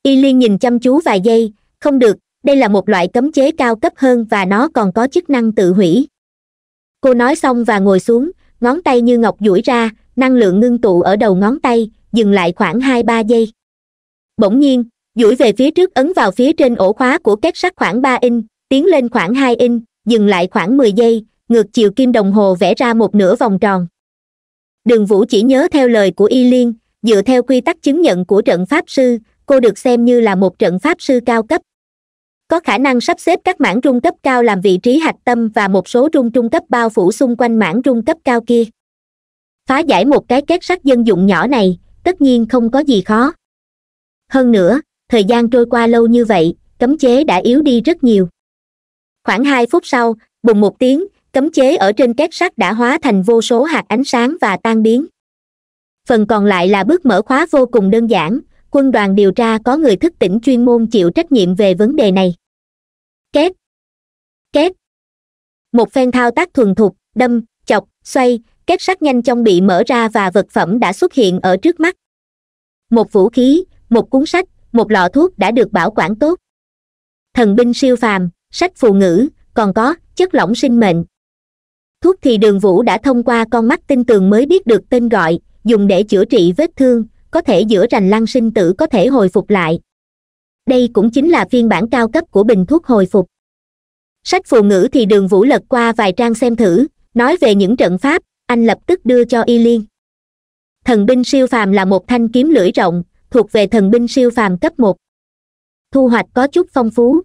y liên nhìn chăm chú vài giây không được đây là một loại cấm chế cao cấp hơn và nó còn có chức năng tự hủy cô nói xong và ngồi xuống ngón tay như ngọc duỗi ra năng lượng ngưng tụ ở đầu ngón tay dừng lại khoảng hai ba giây bỗng nhiên duỗi về phía trước ấn vào phía trên ổ khóa của két sắt khoảng ba in tiến lên khoảng hai in dừng lại khoảng mười giây ngược chiều kim đồng hồ vẽ ra một nửa vòng tròn đường vũ chỉ nhớ theo lời của y liên dựa theo quy tắc chứng nhận của trận pháp sư cô được xem như là một trận pháp sư cao cấp có khả năng sắp xếp các mảng trung cấp cao làm vị trí hạch tâm và một số rung trung cấp bao phủ xung quanh mảng trung cấp cao kia phá giải một cái két sắt dân dụng nhỏ này tất nhiên không có gì khó hơn nữa thời gian trôi qua lâu như vậy cấm chế đã yếu đi rất nhiều khoảng hai phút sau bùng một tiếng cấm chế ở trên két sắt đã hóa thành vô số hạt ánh sáng và tan biến phần còn lại là bước mở khóa vô cùng đơn giản quân đoàn điều tra có người thức tỉnh chuyên môn chịu trách nhiệm về vấn đề này Kép, kép, một phen thao tác thuần thục đâm chọc xoay kép sắt nhanh chóng bị mở ra và vật phẩm đã xuất hiện ở trước mắt một vũ khí một cuốn sách một lọ thuốc đã được bảo quản tốt thần binh siêu phàm sách phù ngữ còn có chất lỏng sinh mệnh thuốc thì đường vũ đã thông qua con mắt tinh tường mới biết được tên gọi dùng để chữa trị vết thương có thể giữa rành lăng sinh tử có thể hồi phục lại đây cũng chính là phiên bản cao cấp của bình thuốc hồi phục sách phù ngữ thì đường vũ lật qua vài trang xem thử nói về những trận pháp anh lập tức đưa cho y liên thần binh siêu phàm là một thanh kiếm lưỡi rộng thuộc về thần binh siêu phàm cấp một thu hoạch có chút phong phú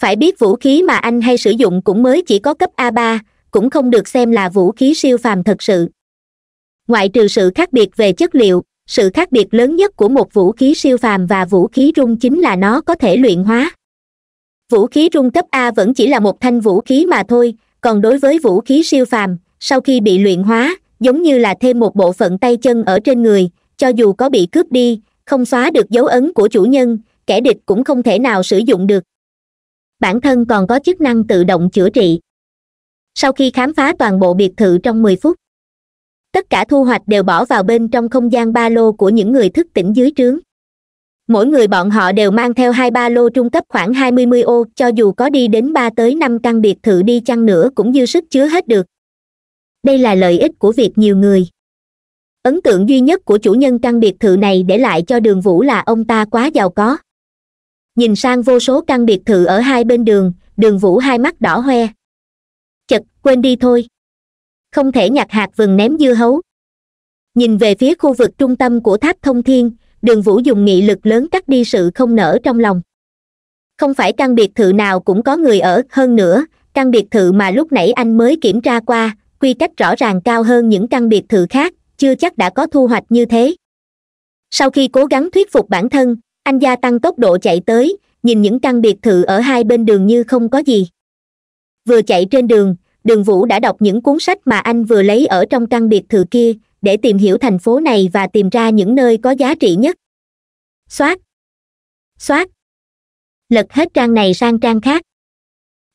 phải biết vũ khí mà anh hay sử dụng cũng mới chỉ có cấp a ba cũng không được xem là vũ khí siêu phàm thật sự ngoại trừ sự khác biệt về chất liệu sự khác biệt lớn nhất của một vũ khí siêu phàm và vũ khí rung chính là nó có thể luyện hóa vũ khí rung cấp a vẫn chỉ là một thanh vũ khí mà thôi còn đối với vũ khí siêu phàm sau khi bị luyện hóa giống như là thêm một bộ phận tay chân ở trên người cho dù có bị cướp đi không xóa được dấu ấn của chủ nhân kẻ địch cũng không thể nào sử dụng được bản thân còn có chức năng tự động chữa trị sau khi khám phá toàn bộ biệt thự trong mười phút tất cả thu hoạch đều bỏ vào bên trong không gian ba lô của những người thức tỉnh dưới trướng mỗi người bọn họ đều mang theo hai ba lô trung cấp khoảng hai mươi mươi ô cho dù có đi đến ba tới năm căn biệt thự đi chăng nữa cũng dư sức chứa hết được đây là lợi ích của việc nhiều người ấn tượng duy nhất của chủ nhân căn biệt thự này để lại cho đường vũ là ông ta quá giàu có nhìn sang vô số căn biệt thự ở hai bên đường đường vũ hai mắt đỏ hoe chật quên đi thôi không thể nhặt hạt vừng ném dưa hấu nhìn về phía khu vực trung tâm của tháp thông thiên đường vũ dùng nghị lực lớn cắt đi sự không nở trong lòng không phải căn biệt thự nào cũng có người ở hơn nữa căn biệt thự mà lúc nãy anh mới kiểm tra qua quy cách rõ ràng cao hơn những căn biệt thự khác chưa chắc đã có thu hoạch như thế sau khi cố gắng thuyết phục bản thân anh gia tăng tốc độ chạy tới nhìn những căn biệt thự ở hai bên đường như không có gì vừa chạy trên đường đường vũ đã đọc những cuốn sách mà anh vừa lấy ở trong căn biệt thự kia để tìm hiểu thành phố này và tìm ra những nơi có giá trị nhất Xoát, xoát, lật hết trang này sang trang khác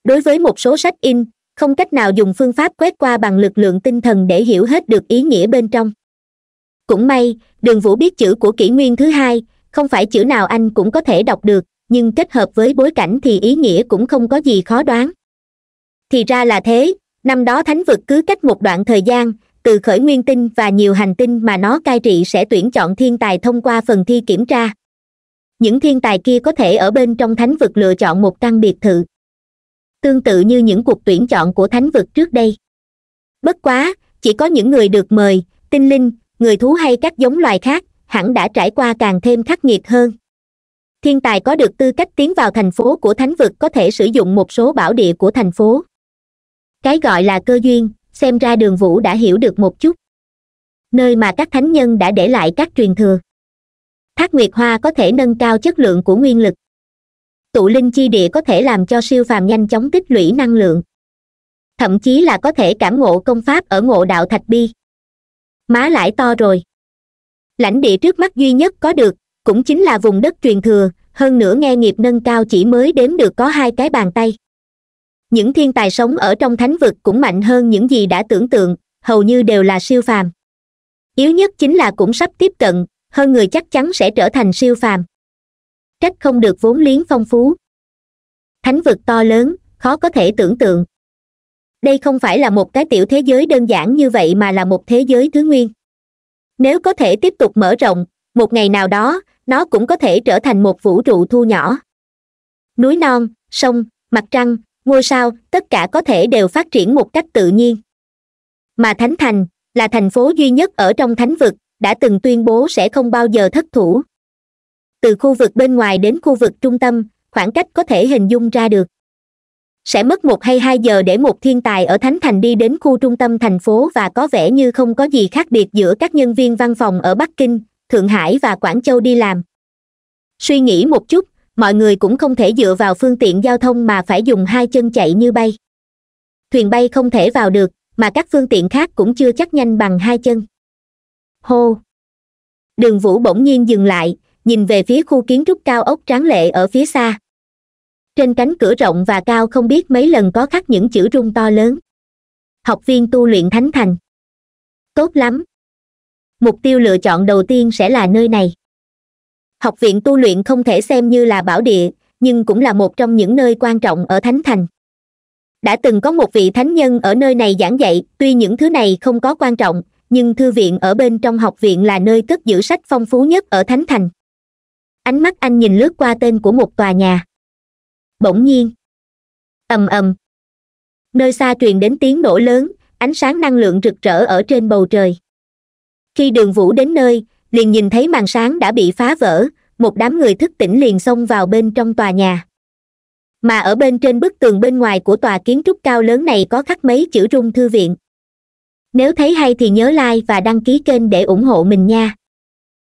đối với một số sách in không cách nào dùng phương pháp quét qua bằng lực lượng tinh thần để hiểu hết được ý nghĩa bên trong cũng may đường vũ biết chữ của kỷ nguyên thứ hai không phải chữ nào anh cũng có thể đọc được nhưng kết hợp với bối cảnh thì ý nghĩa cũng không có gì khó đoán thì ra là thế năm đó thánh vực cứ cách một đoạn thời gian từ khởi nguyên tinh và nhiều hành tinh mà nó cai trị sẽ tuyển chọn thiên tài thông qua phần thi kiểm tra những thiên tài kia có thể ở bên trong thánh vực lựa chọn một căn biệt thự tương tự như những cuộc tuyển chọn của thánh vực trước đây bất quá chỉ có những người được mời tinh linh người thú hay các giống loài khác hẳn đã trải qua càng thêm khắc nghiệt hơn thiên tài có được tư cách tiến vào thành phố của thánh vực có thể sử dụng một số bảo địa của thành phố cái gọi là cơ duyên xem ra đường vũ đã hiểu được một chút nơi mà các thánh nhân đã để lại các truyền thừa thác nguyệt hoa có thể nâng cao chất lượng của nguyên lực tụ linh chi địa có thể làm cho siêu phàm nhanh chóng tích lũy năng lượng thậm chí là có thể cảm ngộ công pháp ở ngộ đạo thạch bi má lãi to rồi lãnh địa trước mắt duy nhất có được cũng chính là vùng đất truyền thừa hơn nữa nghe nghiệp nâng cao chỉ mới đếm được có hai cái bàn tay những thiên tài sống ở trong thánh vực cũng mạnh hơn những gì đã tưởng tượng hầu như đều là siêu phàm yếu nhất chính là cũng sắp tiếp cận hơn người chắc chắn sẽ trở thành siêu phàm trách không được vốn liếng phong phú thánh vực to lớn khó có thể tưởng tượng đây không phải là một cái tiểu thế giới đơn giản như vậy mà là một thế giới thứ nguyên nếu có thể tiếp tục mở rộng một ngày nào đó nó cũng có thể trở thành một vũ trụ thu nhỏ núi non sông mặt trăng ngôi sao tất cả có thể đều phát triển một cách tự nhiên mà thánh thành là thành phố duy nhất ở trong thánh vực đã từng tuyên bố sẽ không bao giờ thất thủ từ khu vực bên ngoài đến khu vực trung tâm khoảng cách có thể hình dung ra được sẽ mất một hay hai giờ để một thiên tài ở thánh thành đi đến khu trung tâm thành phố và có vẻ như không có gì khác biệt giữa các nhân viên văn phòng ở bắc kinh thượng hải và quảng châu đi làm suy nghĩ một chút mọi người cũng không thể dựa vào phương tiện giao thông mà phải dùng hai chân chạy như bay thuyền bay không thể vào được mà các phương tiện khác cũng chưa chắc nhanh bằng hai chân hô đường vũ bỗng nhiên dừng lại nhìn về phía khu kiến trúc cao ốc tráng lệ ở phía xa trên cánh cửa rộng và cao không biết mấy lần có khắc những chữ rung to lớn học viên tu luyện thánh thành tốt lắm mục tiêu lựa chọn đầu tiên sẽ là nơi này học viện tu luyện không thể xem như là bảo địa nhưng cũng là một trong những nơi quan trọng ở thánh thành đã từng có một vị thánh nhân ở nơi này giảng dạy tuy những thứ này không có quan trọng nhưng thư viện ở bên trong học viện là nơi cất giữ sách phong phú nhất ở thánh thành ánh mắt anh nhìn lướt qua tên của một tòa nhà bỗng nhiên ầm ầm nơi xa truyền đến tiếng nổ lớn ánh sáng năng lượng rực rỡ ở trên bầu trời khi đường vũ đến nơi liền nhìn thấy màn sáng đã bị phá vỡ một đám người thức tỉnh liền xông vào bên trong tòa nhà mà ở bên trên bức tường bên ngoài của tòa kiến trúc cao lớn này có khắc mấy chữ rung thư viện nếu thấy hay thì nhớ like và đăng ký kênh để ủng hộ mình nha